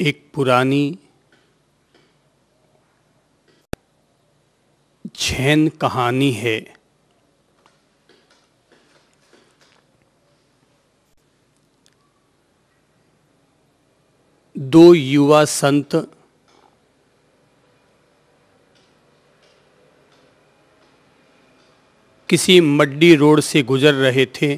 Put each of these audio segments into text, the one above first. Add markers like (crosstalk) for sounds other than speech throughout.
एक पुरानी झैन कहानी है दो युवा संत किसी मड्डी रोड से गुजर रहे थे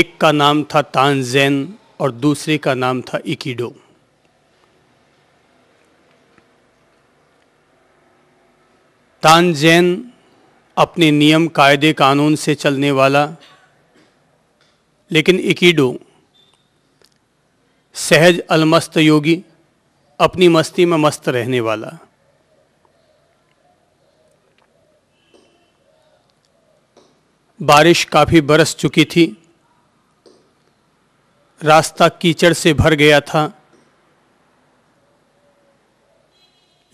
एक का नाम था तानजैन और दूसरे का नाम था इकीडो तानजैन अपने नियम कायदे कानून से चलने वाला लेकिन इकीडो सहज अलमस्त योगी अपनी मस्ती में मस्त रहने वाला बारिश काफ़ी बरस चुकी थी रास्ता कीचड़ से भर गया था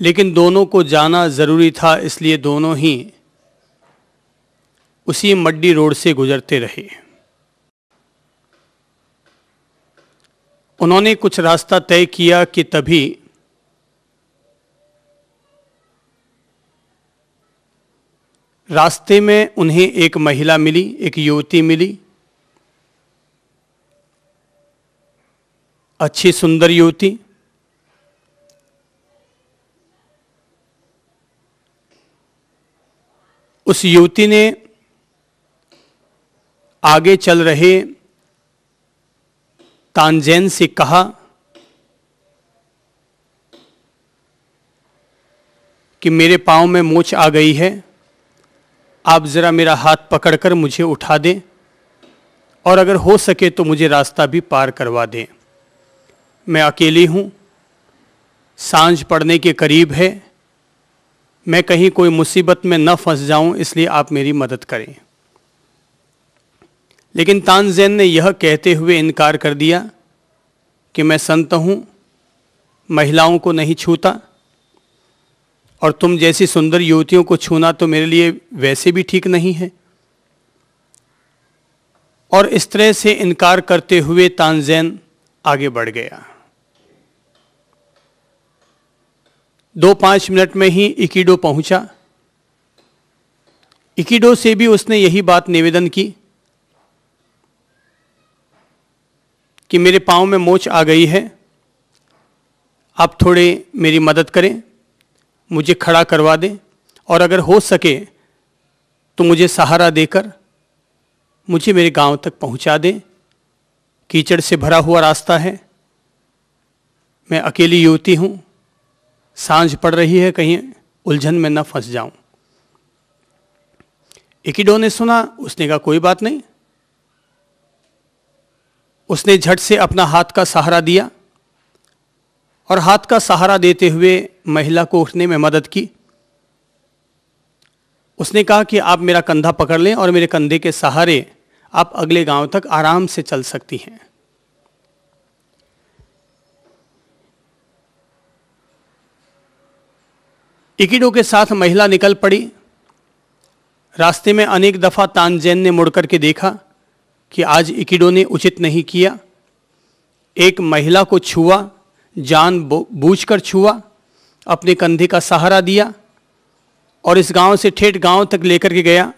लेकिन दोनों को जाना ज़रूरी था इसलिए दोनों ही उसी मड्डी रोड से गुजरते रहे उन्होंने कुछ रास्ता तय किया कि तभी रास्ते में उन्हें एक महिला मिली एक युवती मिली अच्छी सुंदर युवती उस युवती ने आगे चल रहे तानजैन से कहा कि मेरे पाँव में मोच आ गई है आप ज़रा मेरा हाथ पकड़कर मुझे उठा दें और अगर हो सके तो मुझे रास्ता भी पार करवा दें मैं अकेली हूँ सांझ पड़ने के करीब है मैं कहीं कोई मुसीबत में न फंस जाऊं इसलिए आप मेरी मदद करें लेकिन तानजैन ने यह कहते हुए इनकार कर दिया कि मैं संत हूँ महिलाओं को नहीं छूता और तुम जैसी सुंदर युवतियों को छूना तो मेरे लिए वैसे भी ठीक नहीं है और इस तरह से इनकार करते हुए तानजैन आगे बढ़ गया दो पाँच मिनट में ही इकीडो पहुंचा इकीडो से भी उसने यही बात निवेदन की कि मेरे पाँव में मोच आ गई है आप थोड़े मेरी मदद करें मुझे खड़ा करवा दें और अगर हो सके तो मुझे सहारा देकर मुझे मेरे गांव तक पहुंचा दें कीचड़ से भरा हुआ रास्ता है मैं अकेली युवती हूँ सांझ पड़ रही है कहीं उलझन में न फंस जाऊं इकिडो ने सुना उसने कहा कोई बात नहीं उसने झट से अपना हाथ का सहारा दिया और हाथ का सहारा देते हुए महिला को उठने में मदद की उसने कहा कि आप मेरा कंधा पकड़ लें और मेरे कंधे के सहारे आप अगले गांव तक आराम से चल सकती हैं इकिडो के साथ महिला निकल पड़ी रास्ते में अनेक दफ़ा तानजैन ने मुड़ करके देखा कि आज इकिडो ने उचित नहीं किया एक महिला को छुआ जान बूझ कर छुआ अपने कंधे का सहारा दिया और इस गांव से ठेठ गांव तक लेकर के गया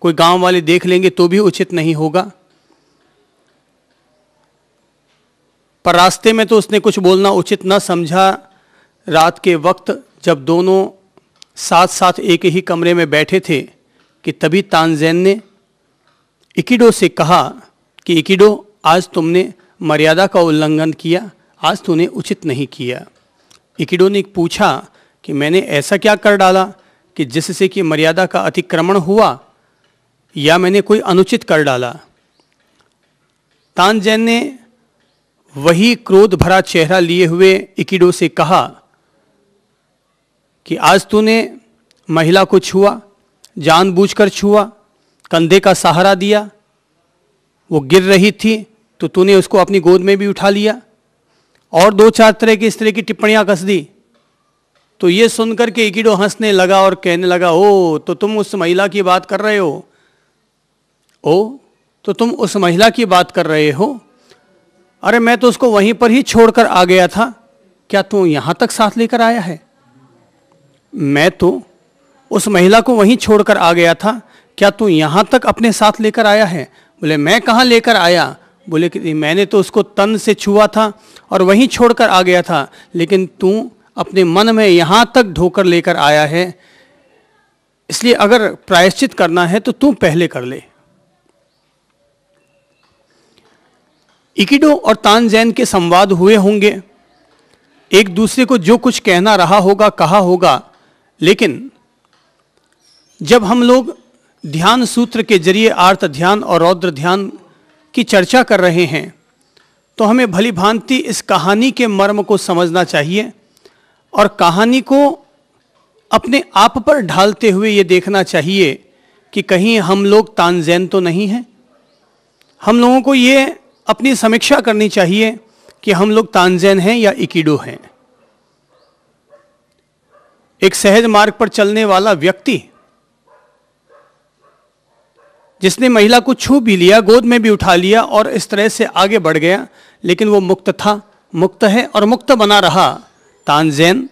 कोई गांव वाले देख लेंगे तो भी उचित नहीं होगा पर रास्ते में तो उसने कुछ बोलना उचित न समझा रात के वक्त जब दोनों साथ साथ एक ही कमरे में बैठे थे कि तभी तानजैन ने इकिडो से कहा कि इकिडो आज तुमने मर्यादा का उल्लंघन किया आज तूने उचित नहीं किया इकिडो ने पूछा कि मैंने ऐसा क्या कर डाला कि जिससे कि मर्यादा का अतिक्रमण हुआ या मैंने कोई अनुचित कर डाला तानजैन ने वही क्रोध भरा चेहरा लिए हुए इकिडो से कहा कि आज तूने महिला को छुआ जानबूझकर छुआ कंधे का सहारा दिया वो गिर रही थी तो तूने उसको अपनी गोद में भी उठा लिया और दो चार तरह की इस तरह की टिप्पणियाँ कस दी तो ये सुनकर के इकिडो हंसने लगा और कहने लगा ओ तो तुम उस महिला की बात कर रहे हो ओ तो तुम उस महिला की बात कर रहे हो अरे मैं तो उसको वहीं पर ही छोड़कर आ गया था क्या तू यहाँ तक साथ लेकर आया है मैं तो उस महिला को वहीं छोड़कर आ गया था क्या तू यहाँ तक अपने साथ लेकर आया है बोले मैं कहाँ लेकर आया बोले कि मैंने तो उसको तन से छुआ था और वहीं छोड़कर आ गया था लेकिन तू अपने मन में यहाँ तक ढोकर लेकर आया है इसलिए अगर प्रायश्चित करना है तो तू पहले कर ले इकिडो और तानजैन के संवाद हुए होंगे एक दूसरे को जो कुछ कहना रहा होगा कहा होगा लेकिन जब हम लोग ध्यान सूत्र के जरिए आर्त ध्यान और रौद्र ध्यान की चर्चा कर रहे हैं तो हमें भली भांति इस कहानी के मर्म को समझना चाहिए और कहानी को अपने आप पर ढालते हुए ये देखना चाहिए कि कहीं हम लोग तानजैन तो नहीं हैं हम लोगों को ये अपनी समीक्षा करनी चाहिए कि हम लोग तानजैन हैं या इकीडो हैं एक सहज मार्ग पर चलने वाला व्यक्ति जिसने महिला को छू भी लिया गोद में भी उठा लिया और इस तरह से आगे बढ़ गया लेकिन वो मुक्त था मुक्त है और मुक्त बना रहा तानजैन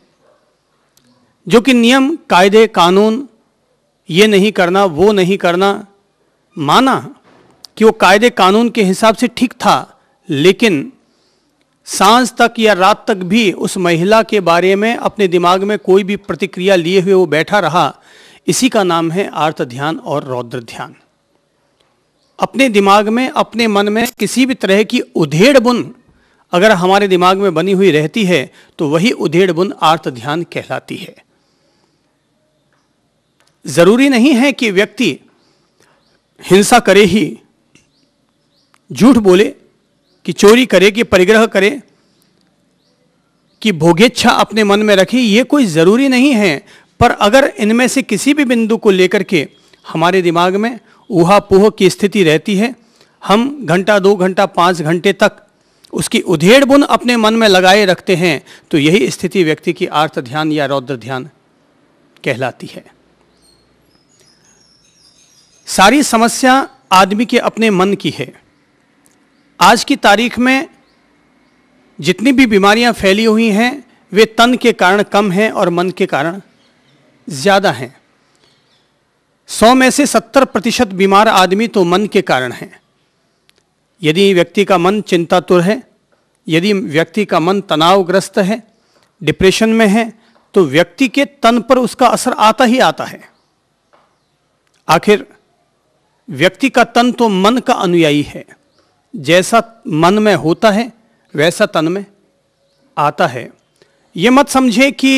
जो कि नियम कायदे कानून ये नहीं करना वो नहीं करना माना कि वो कायदे कानून के हिसाब से ठीक था लेकिन सांस तक या रात तक भी उस महिला के बारे में अपने दिमाग में कोई भी प्रतिक्रिया लिए हुए वो बैठा रहा इसी का नाम है आर्त ध्यान और रौद्र ध्यान अपने दिमाग में अपने मन में किसी भी तरह की उधेड़ बुन अगर हमारे दिमाग में बनी हुई रहती है तो वही उधेड़ बुन आर्त ध्यान कहलाती है जरूरी नहीं है कि व्यक्ति हिंसा करे ही झूठ बोले कि चोरी करे कि परिग्रह करे कि भोगेच्छा अपने मन में रखे ये कोई ज़रूरी नहीं है पर अगर इनमें से किसी भी बिंदु को लेकर के हमारे दिमाग में ऊहापोह की स्थिति रहती है हम घंटा दो घंटा पाँच घंटे तक उसकी उधेड़ बुन अपने मन में लगाए रखते हैं तो यही स्थिति व्यक्ति की आर्थ ध्यान या रौद्र ध्यान कहलाती है सारी समस्या आदमी के अपने मन की है आज की तारीख में जितनी भी बीमारियां फैली हुई हैं वे तन के कारण कम हैं और मन के कारण ज़्यादा हैं सौ में से सत्तर प्रतिशत बीमार आदमी तो मन के कारण हैं यदि व्यक्ति का मन चिंतातुर है यदि व्यक्ति का मन तनावग्रस्त है डिप्रेशन में है तो व्यक्ति के तन पर उसका असर आता ही आता है आखिर व्यक्ति का तन तो मन का अनुयायी है जैसा मन में होता है वैसा तन में आता है ये मत समझे कि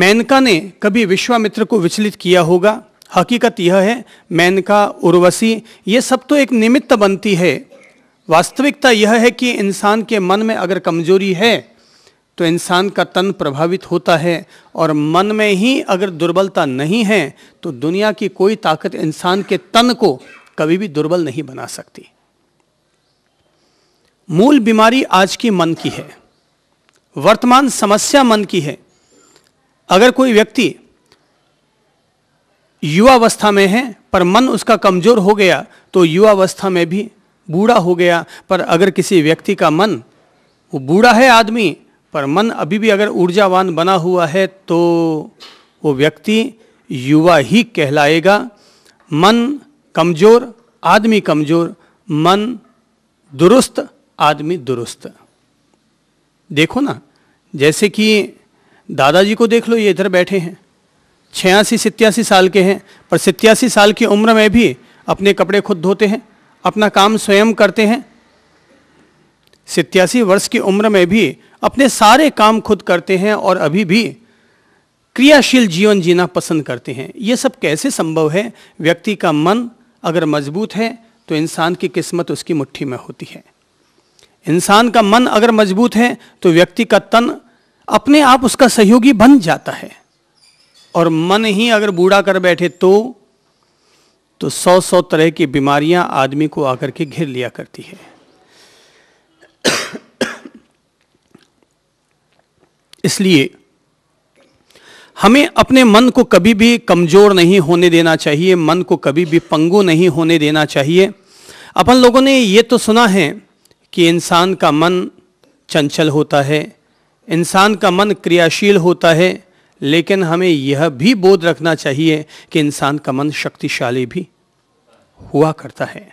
मेनका ने कभी विश्वामित्र को विचलित किया होगा हकीकत यह है मेनका उर्वशी ये सब तो एक निमित्त बनती है वास्तविकता यह है कि इंसान के मन में अगर कमजोरी है तो इंसान का तन प्रभावित होता है और मन में ही अगर दुर्बलता नहीं है तो दुनिया की कोई ताकत इंसान के तन को कभी भी दुर्बल नहीं बना सकती मूल बीमारी आज की मन की है वर्तमान समस्या मन की है अगर कोई व्यक्ति युवावस्था में है पर मन उसका कमजोर हो गया तो युवावस्था में भी बूढ़ा हो गया पर अगर किसी व्यक्ति का मन वो बूढ़ा है आदमी पर मन अभी भी अगर ऊर्जावान बना हुआ है तो वो व्यक्ति युवा ही कहलाएगा मन कमज़ोर आदमी कमज़ोर मन दुरुस्त आदमी दुरुस्त देखो ना जैसे कि दादाजी को देख लो ये इधर बैठे हैं छियासी सत्यासी साल के हैं पर सत्यासी साल की उम्र में भी अपने कपड़े खुद धोते हैं अपना काम स्वयं करते हैं सत्यासी वर्ष की उम्र में भी अपने सारे काम खुद करते हैं और अभी भी क्रियाशील जीवन जीना पसंद करते हैं ये सब कैसे संभव है व्यक्ति का मन अगर मजबूत है तो इंसान की किस्मत उसकी मुट्ठी में होती है इंसान का मन अगर मजबूत है तो व्यक्ति का तन अपने आप उसका सहयोगी बन जाता है और मन ही अगर बूढ़ा कर बैठे तो तो सौ सौ तरह की बीमारियां आदमी को आकर के घेर लिया करती है (coughs) इसलिए हमें अपने मन को कभी भी कमज़ोर नहीं होने देना चाहिए मन को कभी भी पंगु नहीं होने देना चाहिए अपन लोगों ने ये तो सुना है कि इंसान का मन चंचल होता है इंसान का मन क्रियाशील होता है लेकिन हमें यह भी बोध रखना चाहिए कि इंसान का मन शक्तिशाली भी हुआ करता है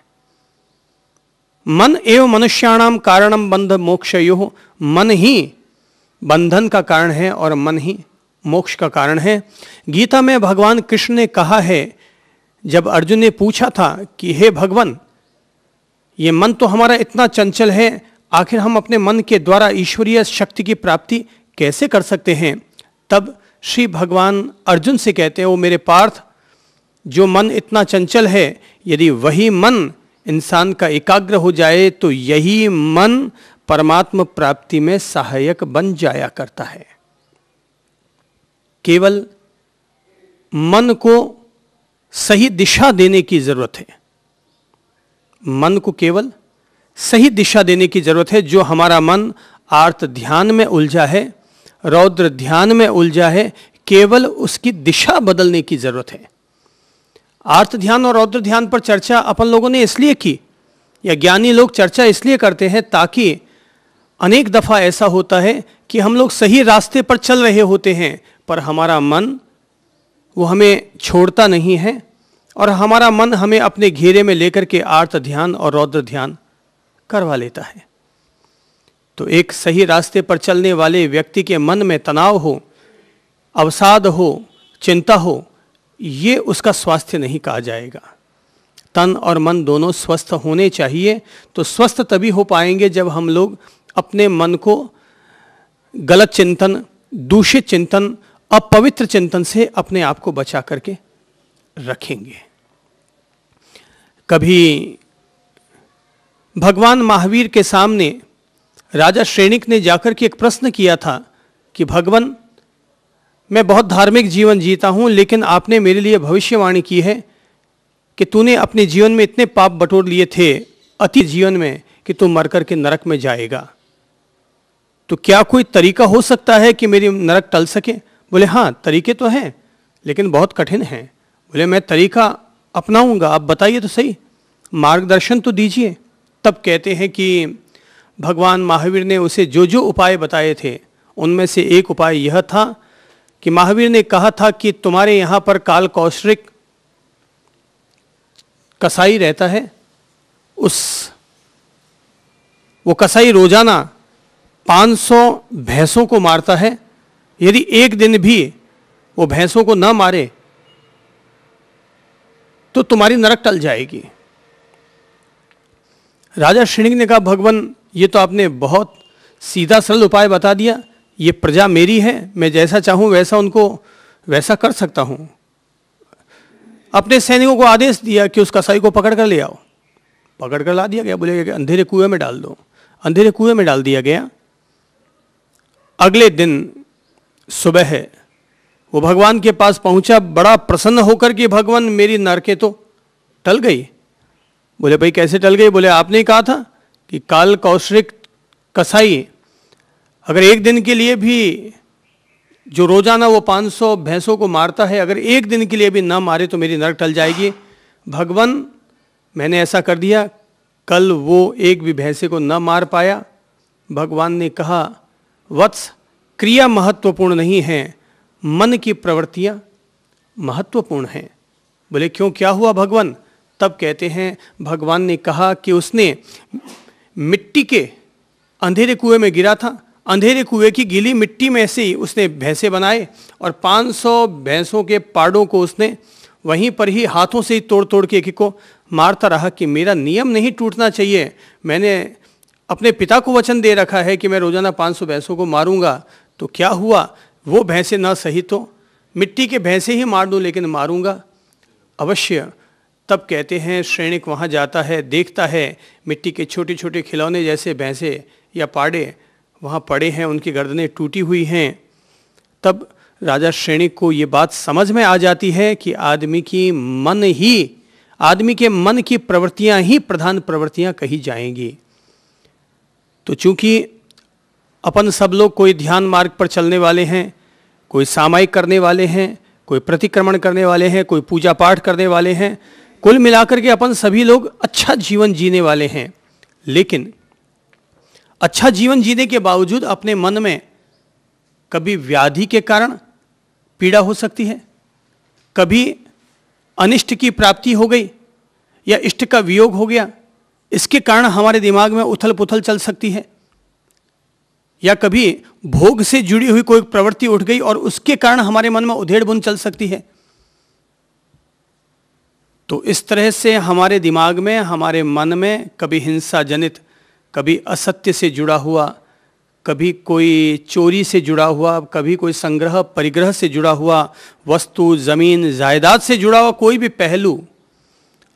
मन एवं मनुष्याणाम कारणम बंध मोक्ष मन ही बंधन का कारण है और मन ही मोक्ष का कारण है गीता में भगवान कृष्ण ने कहा है जब अर्जुन ने पूछा था कि हे भगवान ये मन तो हमारा इतना चंचल है आखिर हम अपने मन के द्वारा ईश्वरीय शक्ति की प्राप्ति कैसे कर सकते हैं तब श्री भगवान अर्जुन से कहते हैं वो मेरे पार्थ जो मन इतना चंचल है यदि वही मन इंसान का एकाग्र हो जाए तो यही मन परमात्म प्राप्ति में सहायक बन जाया करता है केवल मन को सही दिशा देने की ज़रूरत है मन को केवल सही दिशा देने की ज़रूरत है जो हमारा मन आर्त ध्यान में उलझा है रौद्र ध्यान में उलझा है केवल उसकी दिशा बदलने की ज़रूरत है आर्थ ध्यान और रौद्र ध्यान पर चर्चा अपन लोगों ने इसलिए की या ज्ञानी लोग चर्चा इसलिए करते हैं ताकि अनेक दफ़ा ऐसा होता है कि हम लोग सही रास्ते पर चल रहे होते हैं पर हमारा मन वो हमें छोड़ता नहीं है और हमारा मन हमें अपने घेरे में लेकर के आर्त ध्यान और रौद्र ध्यान करवा लेता है तो एक सही रास्ते पर चलने वाले व्यक्ति के मन में तनाव हो अवसाद हो चिंता हो ये उसका स्वास्थ्य नहीं कहा जाएगा तन और मन दोनों स्वस्थ होने चाहिए तो स्वस्थ तभी हो पाएंगे जब हम लोग अपने मन को गलत चिंतन दूषित चिंतन अपवित्र चिंतन से अपने आप को बचा करके रखेंगे कभी भगवान महावीर के सामने राजा श्रेणिक ने जाकर के एक प्रश्न किया था कि भगवान मैं बहुत धार्मिक जीवन जीता हूँ लेकिन आपने मेरे लिए भविष्यवाणी की है कि तूने अपने जीवन में इतने पाप बटोर लिए थे अति जीवन में कि तू मर करके के नरक में जाएगा तो क्या कोई तरीका हो सकता है कि मेरी नरक टल सके बोले हाँ तरीके तो हैं लेकिन बहुत कठिन हैं बोले मैं तरीका अपनाऊंगा आप बताइए तो सही मार्गदर्शन तो दीजिए तब कहते हैं कि भगवान महावीर ने उसे जो जो उपाय बताए थे उनमें से एक उपाय यह था कि महावीर ने कहा था कि तुम्हारे यहाँ पर काल कौशरिक कसाई रहता है उस वो कसाई रोजाना 500 भैंसों को मारता है यदि एक दिन भी वो भैंसों को न मारे तो तुम्हारी नरक टल जाएगी राजा श्रेणी ने कहा भगवान ये तो आपने बहुत सीधा सरल उपाय बता दिया ये प्रजा मेरी है मैं जैसा चाहूं वैसा उनको वैसा कर सकता हूं अपने सैनिकों को आदेश दिया कि उस कसाई को पकड़ कर ले आओ पकड़ कर ला दिया गया बोले कि अंधेरे कुएं में डाल दो अंधेरे कुएं में डाल दिया गया अगले दिन सुबह है वो भगवान के पास पहुंचा बड़ा प्रसन्न होकर कि भगवान मेरी नरके तो टल गई बोले भाई कैसे टल गई बोले आपने कहा था कि काल कौशिक कसाई अगर एक दिन के लिए भी जो रोजाना वो 500 भैंसों को मारता है अगर एक दिन के लिए भी ना मारे तो मेरी नरक टल जाएगी भगवान मैंने ऐसा कर दिया कल वो एक भी भैंसे को न मार पाया भगवान ने कहा वत्स क्रिया महत्वपूर्ण नहीं है मन की प्रवृत्तियाँ महत्वपूर्ण हैं बोले क्यों क्या हुआ भगवान तब कहते हैं भगवान ने कहा कि उसने मिट्टी के अंधेरे कुएं में गिरा था अंधेरे कुएं की गीली मिट्टी में से ही उसने भैंसे बनाए और 500 भैंसों के पाड़ों को उसने वहीं पर ही हाथों से ही तोड़ तोड़ के एक को मारता रहा कि मेरा नियम नहीं टूटना चाहिए मैंने अपने पिता को वचन दे रखा है कि मैं रोज़ाना 500 भैंसों को मारूंगा तो क्या हुआ वो भैंसे ना सही तो मिट्टी के भैंसे ही मार दूँ लेकिन मारूँगा अवश्य तब कहते हैं श्रेणिक वहाँ जाता है देखता है मिट्टी के छोटे छोटे खिलौने जैसे भैंसे या पाड़े वहाँ पड़े हैं उनकी गर्दनें टूटी हुई हैं तब राजा श्रेणिक को ये बात समझ में आ जाती है कि आदमी की मन ही आदमी के मन की प्रवृत्तियाँ ही प्रधान प्रवृत्तियाँ कही जाएंगी तो चूंकि अपन सब लोग कोई ध्यान मार्ग पर चलने वाले हैं कोई सामायिक करने वाले हैं कोई प्रतिक्रमण करने वाले हैं कोई पूजा पाठ करने वाले हैं कुल मिलाकर के अपन सभी लोग अच्छा जीवन जीने वाले हैं लेकिन अच्छा जीवन जीने के बावजूद अपने मन में कभी व्याधि के कारण पीड़ा हो सकती है कभी अनिष्ट की प्राप्ति हो गई या इष्ट का वियोग हो गया इसके कारण हमारे दिमाग में उथल पुथल चल सकती है या कभी भोग से जुड़ी हुई कोई प्रवृत्ति उठ गई और उसके कारण हमारे मन में उधेड़ बुन चल सकती है तो इस तरह से हमारे दिमाग में हमारे मन में कभी हिंसा जनित कभी असत्य से जुड़ा हुआ कभी कोई चोरी से जुड़ा हुआ कभी कोई संग्रह परिग्रह से जुड़ा हुआ वस्तु ज़मीन जायदाद से जुड़ा हुआ कोई भी पहलू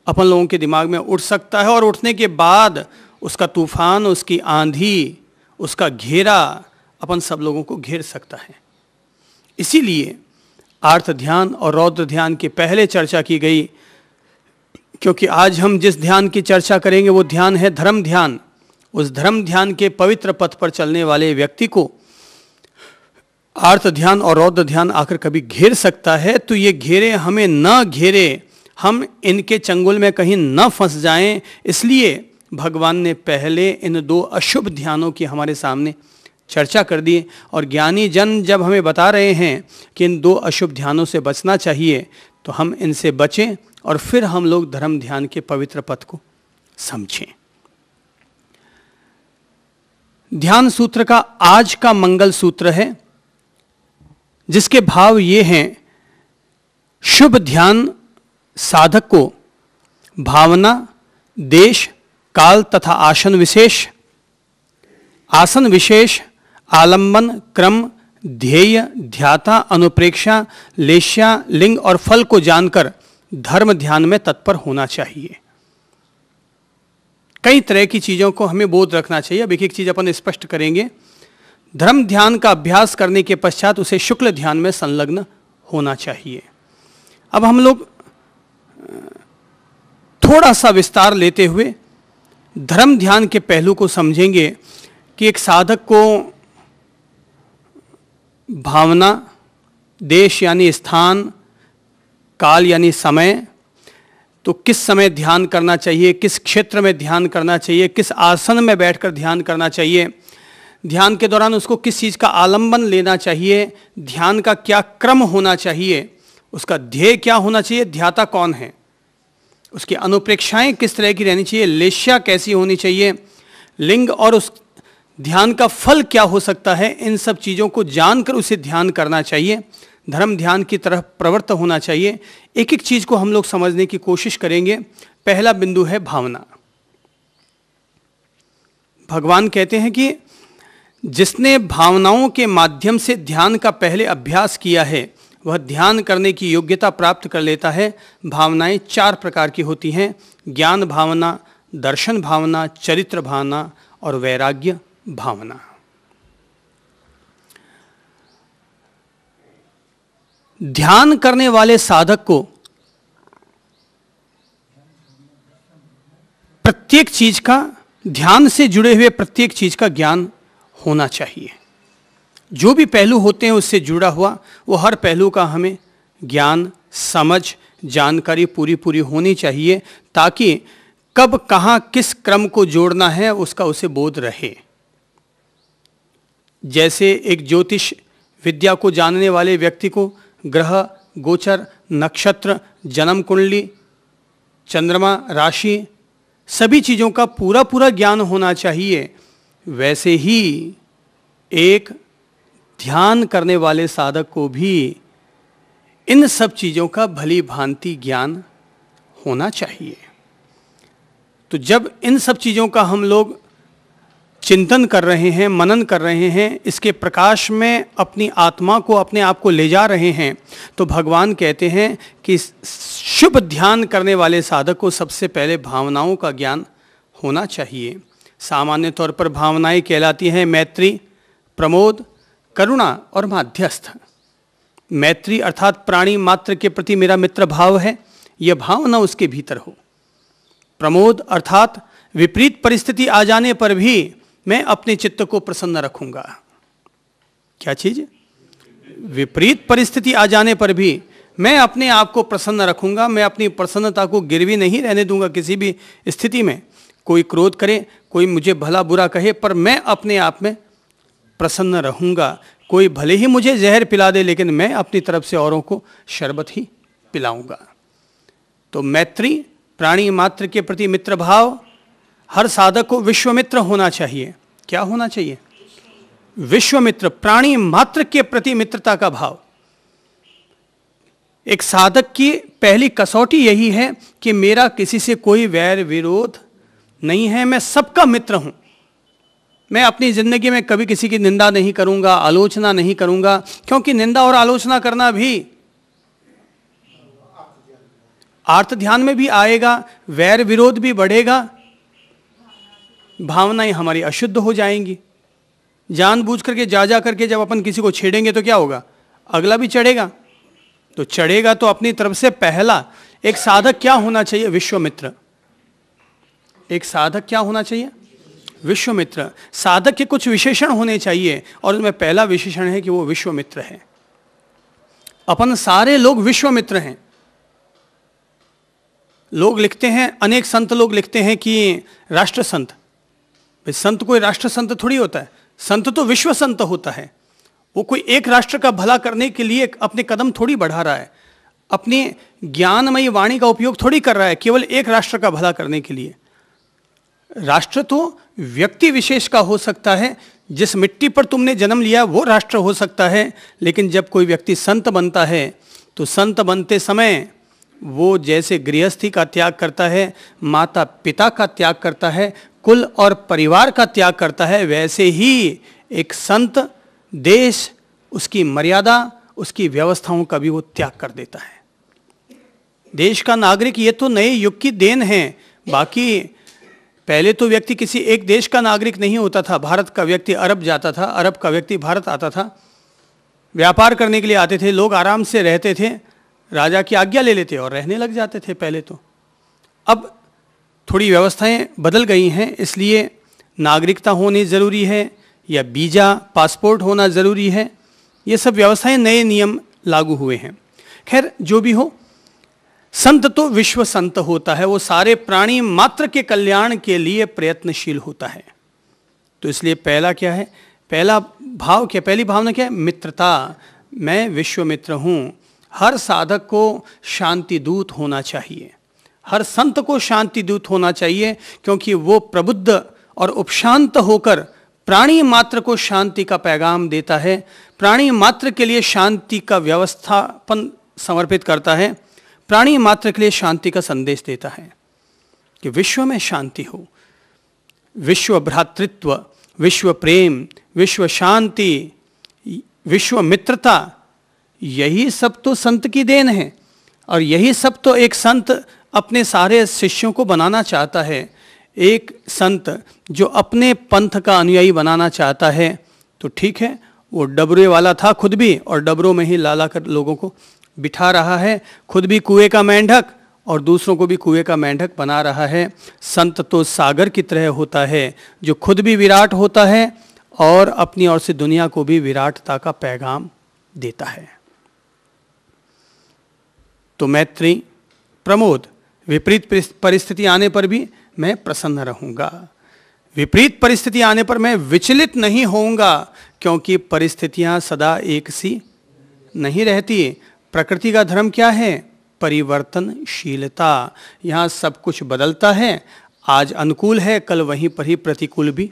अपन लोगों के दिमाग में उठ सकता है और उठने के बाद उसका तूफान उसकी आंधी उसका घेरा अपन सब लोगों को घेर सकता है इसीलिए आर्थ ध्यान और रौद्र ध्यान की पहले चर्चा की गई क्योंकि आज हम जिस ध्यान की चर्चा करेंगे वो ध्यान है धर्म ध्यान उस धर्म ध्यान के पवित्र पथ पर चलने वाले व्यक्ति को आर्थ ध्यान और रौद्र ध्यान आकर कभी घेर सकता है तो ये घेरे हमें न घेरे हम इनके चंगुल में कहीं न फंस जाएं इसलिए भगवान ने पहले इन दो अशुभ ध्यानों की हमारे सामने चर्चा कर दी और ज्ञानी जन जब हमें बता रहे हैं कि इन दो अशुभ ध्यानों से बचना चाहिए तो हम इनसे बचें और फिर हम लोग धर्म ध्यान के पवित्र पथ को समझें ध्यान सूत्र का आज का मंगल सूत्र है जिसके भाव ये हैं शुभ ध्यान साधक को भावना देश काल तथा आसन विशेष आसन विशेष आलंबन क्रम ध्येय ध्याता अनुप्रेक्षा लेश्या लिंग और फल को जानकर धर्म ध्यान में तत्पर होना चाहिए कई तरह की चीज़ों को हमें बोध रखना चाहिए अब एक एक चीज़ अपन स्पष्ट करेंगे धर्म ध्यान का अभ्यास करने के पश्चात उसे शुक्ल ध्यान में संलग्न होना चाहिए अब हम लोग थोड़ा सा विस्तार लेते हुए धर्म ध्यान के पहलू को समझेंगे कि एक साधक को भावना देश यानी स्थान काल यानी समय तो किस समय ध्यान करना चाहिए किस क्षेत्र में ध्यान करना चाहिए किस आसन में बैठकर ध्यान करना चाहिए ध्यान के दौरान उसको किस चीज़ का आलंबन लेना चाहिए ध्यान का क्या क्रम होना चाहिए उसका ध्येय क्या होना चाहिए ध्याता कौन है उसकी अनुप्रेक्षाएं किस तरह की रहनी चाहिए लेश्या कैसी होनी चाहिए लिंग और उस ध्यान का फल क्या हो सकता है इन सब चीज़ों को जानकर उसे ध्यान करना चाहिए धर्म ध्यान की तरह प्रवृत्त होना चाहिए एक एक चीज़ को हम लोग समझने की कोशिश करेंगे पहला बिंदु है भावना भगवान कहते हैं कि जिसने भावनाओं के माध्यम से ध्यान का पहले अभ्यास किया है वह ध्यान करने की योग्यता प्राप्त कर लेता है भावनाएं चार प्रकार की होती हैं ज्ञान भावना दर्शन भावना चरित्र भावना और वैराग्य भावना ध्यान करने वाले साधक को प्रत्येक चीज का ध्यान से जुड़े हुए प्रत्येक चीज का ज्ञान होना चाहिए जो भी पहलू होते हैं उससे जुड़ा हुआ वो हर पहलू का हमें ज्ञान समझ जानकारी पूरी पूरी होनी चाहिए ताकि कब कहाँ किस क्रम को जोड़ना है उसका उसे बोध रहे जैसे एक ज्योतिष विद्या को जानने वाले व्यक्ति को ग्रह गोचर नक्षत्र जन्म कुंडली चंद्रमा राशि सभी चीज़ों का पूरा पूरा ज्ञान होना चाहिए वैसे ही एक ध्यान करने वाले साधक को भी इन सब चीज़ों का भली भांति ज्ञान होना चाहिए तो जब इन सब चीज़ों का हम लोग चिंतन कर रहे हैं मनन कर रहे हैं इसके प्रकाश में अपनी आत्मा को अपने आप को ले जा रहे हैं तो भगवान कहते हैं कि शुभ ध्यान करने वाले साधक को सबसे पहले भावनाओं का ज्ञान होना चाहिए सामान्य तौर पर भावनाएं कहलाती हैं मैत्री प्रमोद करुणा और माध्यस्थ मैत्री अर्थात प्राणी मात्र के प्रति मेरा मित्र भाव है यह भावना उसके भीतर हो प्रमोद अर्थात विपरीत परिस्थिति आ जाने पर भी मैं अपने चित्त को प्रसन्न रखूंगा क्या चीज विपरीत परिस्थिति आ जाने पर भी मैं अपने आप को प्रसन्न रखूंगा मैं अपनी प्रसन्नता को गिरवी नहीं रहने दूंगा किसी भी स्थिति में कोई क्रोध करे कोई मुझे भला बुरा कहे पर मैं अपने आप में प्रसन्न रहूँगा कोई भले ही मुझे जहर पिला दे लेकिन मैं अपनी तरफ से औरों को शरबत ही पिलाऊंगा तो मैत्री प्राणी मात्र के प्रति मित्र भाव हर साधक को विश्वमित्र होना चाहिए क्या होना चाहिए विश्वमित्र प्राणी मात्र के प्रति मित्रता का भाव एक साधक की पहली कसौटी यही है कि मेरा किसी से कोई वैर विरोध नहीं है मैं सबका मित्र हूं मैं अपनी ज़िंदगी में कभी किसी की निंदा नहीं करूंगा आलोचना नहीं करूंगा क्योंकि निंदा और आलोचना करना भी आर्थ ध्यान में भी आएगा वैर विरोध भी बढ़ेगा भावनाएं हमारी अशुद्ध हो जाएंगी जानबूझ करके जा जा करके जब अपन किसी को छेड़ेंगे तो क्या होगा अगला भी चढ़ेगा तो चढ़ेगा तो अपनी तरफ से पहला एक साधक क्या होना चाहिए विश्वमित्र एक साधक क्या होना चाहिए विश्वमित्र साधक के कुछ विशेषण होने चाहिए और उसमें पहला विशेषण है कि वो विश्वमित्र है अपन सारे लोग विश्वमित्र हैं लोग लिखते हैं अनेक संत लोग लिखते हैं कि राष्ट्र संत संत कोई राष्ट्र संत थोड़ी होता है संत तो विश्व संत होता है वो कोई एक राष्ट्र का भला करने के लिए अपने कदम थोड़ी बढ़ा रहा है अपनी ज्ञानमयी वाणी का उपयोग थोड़ी कर रहा है केवल एक राष्ट्र का भला करने के लिए राष्ट्र तो व्यक्ति विशेष का हो सकता है जिस मिट्टी पर तुमने जन्म लिया वो राष्ट्र हो सकता है लेकिन जब कोई व्यक्ति संत बनता है तो संत बनते समय वो जैसे गृहस्थी का त्याग करता है माता पिता का त्याग करता है कुल और परिवार का त्याग करता है वैसे ही एक संत देश उसकी मर्यादा उसकी व्यवस्थाओं का भी वो त्याग कर देता है देश का नागरिक ये तो नए युग की देन है बाकी पहले तो व्यक्ति किसी एक देश का नागरिक नहीं होता था भारत का व्यक्ति अरब जाता था अरब का व्यक्ति भारत आता था व्यापार करने के लिए आते थे लोग आराम से रहते थे राजा की आज्ञा ले लेते और रहने लग जाते थे पहले तो अब थोड़ी व्यवस्थाएं बदल गई हैं इसलिए नागरिकता होनी ज़रूरी है या बीजा पासपोर्ट होना ज़रूरी है ये सब व्यवस्थाएं नए नियम लागू हुए हैं खैर जो भी हो संत तो विश्व संत होता है वो सारे प्राणी मात्र के कल्याण के लिए प्रयत्नशील होता है तो इसलिए पहला क्या है पहला भाव क्या पहली भावना क्या है मित्रता मैं विश्व मित्र हूँ हर साधक को शांति दूत होना चाहिए हर संत को शांति दूत होना चाहिए क्योंकि वो प्रबुद्ध और उपशांत होकर प्राणी मात्र को शांति का पैगाम देता है प्राणी मात्र के लिए शांति का व्यवस्थापन समर्पित करता है प्राणी मात्र के लिए शांति का संदेश देता है कि विश्व में शांति हो विश्व भ्रातृत्व विश्व प्रेम विश्व शांति विश्व मित्रता यही सब तो संत की देन है और यही सब तो एक संत अपने सारे शिष्यों को बनाना चाहता है एक संत जो अपने पंथ का अनुयायी बनाना चाहता है तो ठीक है वो डबरे वाला था खुद भी और डबरों में ही लाला कर लोगों को बिठा रहा है खुद भी कुएं का मेंढक और दूसरों को भी कुएं का मेंढक बना रहा है संत तो सागर की तरह होता है जो खुद भी विराट होता है और अपनी ओर से दुनिया को भी विराटता का पैगाम देता है तो मैत्री प्रमोद विपरीत परिस्थिति आने पर भी मैं प्रसन्न रहूंगा विपरीत परिस्थिति आने पर मैं विचलित नहीं होऊंगा क्योंकि परिस्थितियां सदा एक सी नहीं रहती प्रकृति का धर्म क्या है परिवर्तनशीलता यहाँ सब कुछ बदलता है आज अनुकूल है कल वहीं पर ही प्रतिकूल भी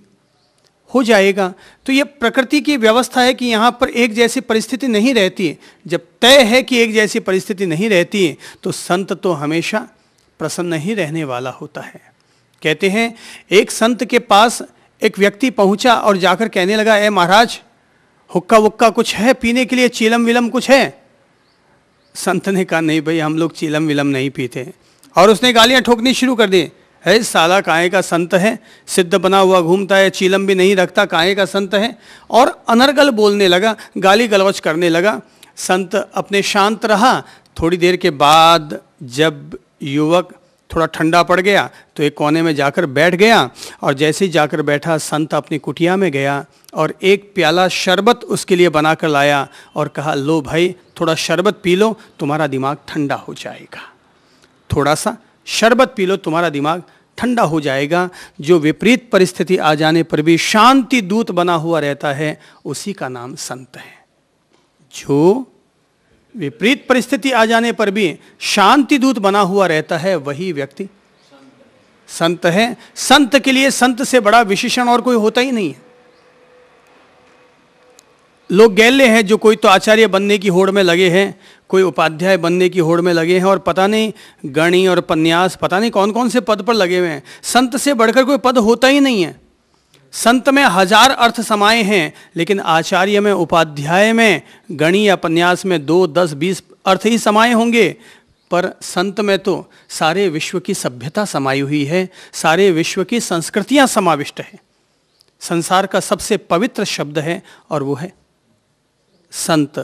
हो जाएगा तो ये प्रकृति की व्यवस्था है कि यहाँ पर एक जैसी परिस्थिति नहीं रहती जब तय है कि एक जैसी परिस्थिति नहीं रहती तो संत तो हमेशा प्रसन्न ही रहने वाला होता है कहते हैं एक संत के पास एक व्यक्ति पहुंचा और जाकर कहने लगा ए महाराज हुक्का वुक्का कुछ है पीने के लिए चीलम विलम कुछ है संत ने कहा नहीं भाई हम लोग चिलम विलम नहीं पीते और उसने गालियाँ ठोकनी शुरू कर दी है साला काये का संत है सिद्ध बना हुआ घूमता है चीलम भी नहीं रखता काये का संत है और अनर्गल बोलने लगा गाली गलौच करने लगा संत अपने शांत रहा थोड़ी देर के बाद जब युवक थोड़ा ठंडा पड़ गया तो एक कोने में जाकर बैठ गया और जैसे ही जाकर बैठा संत अपनी कुटिया में गया और एक प्याला शरबत उसके लिए बनाकर लाया और कहा लो भाई थोड़ा शरबत पी लो तुम्हारा दिमाग ठंडा हो जाएगा थोड़ा सा शरबत पी लो तुम्हारा दिमाग ठंडा हो जाएगा जो विपरीत परिस्थिति आ जाने पर भी शांति दूत बना हुआ रहता है उसी का नाम संत है जो विपरीत परिस्थिति आ जाने पर भी शांति दूत बना हुआ रहता है वही व्यक्ति संत है संत के लिए संत से बड़ा विशेषण और कोई होता ही नहीं है लोग गैले हैं जो कोई तो आचार्य बनने की होड़ में लगे हैं कोई उपाध्याय बनने की होड़ में लगे हैं और पता नहीं गणी और पन्यास पता नहीं कौन कौन से पद पर लगे हुए हैं संत से बढ़कर कोई पद होता ही नहीं है संत में हजार अर्थ समाये हैं लेकिन आचार्य में उपाध्याय में गणी या पन्यास में दो दस बीस अर्थ ही समाये होंगे पर संत में तो सारे विश्व की सभ्यता समाई हुई है सारे विश्व की संस्कृतियां समाविष्ट है संसार का सबसे पवित्र शब्द है और वो है संत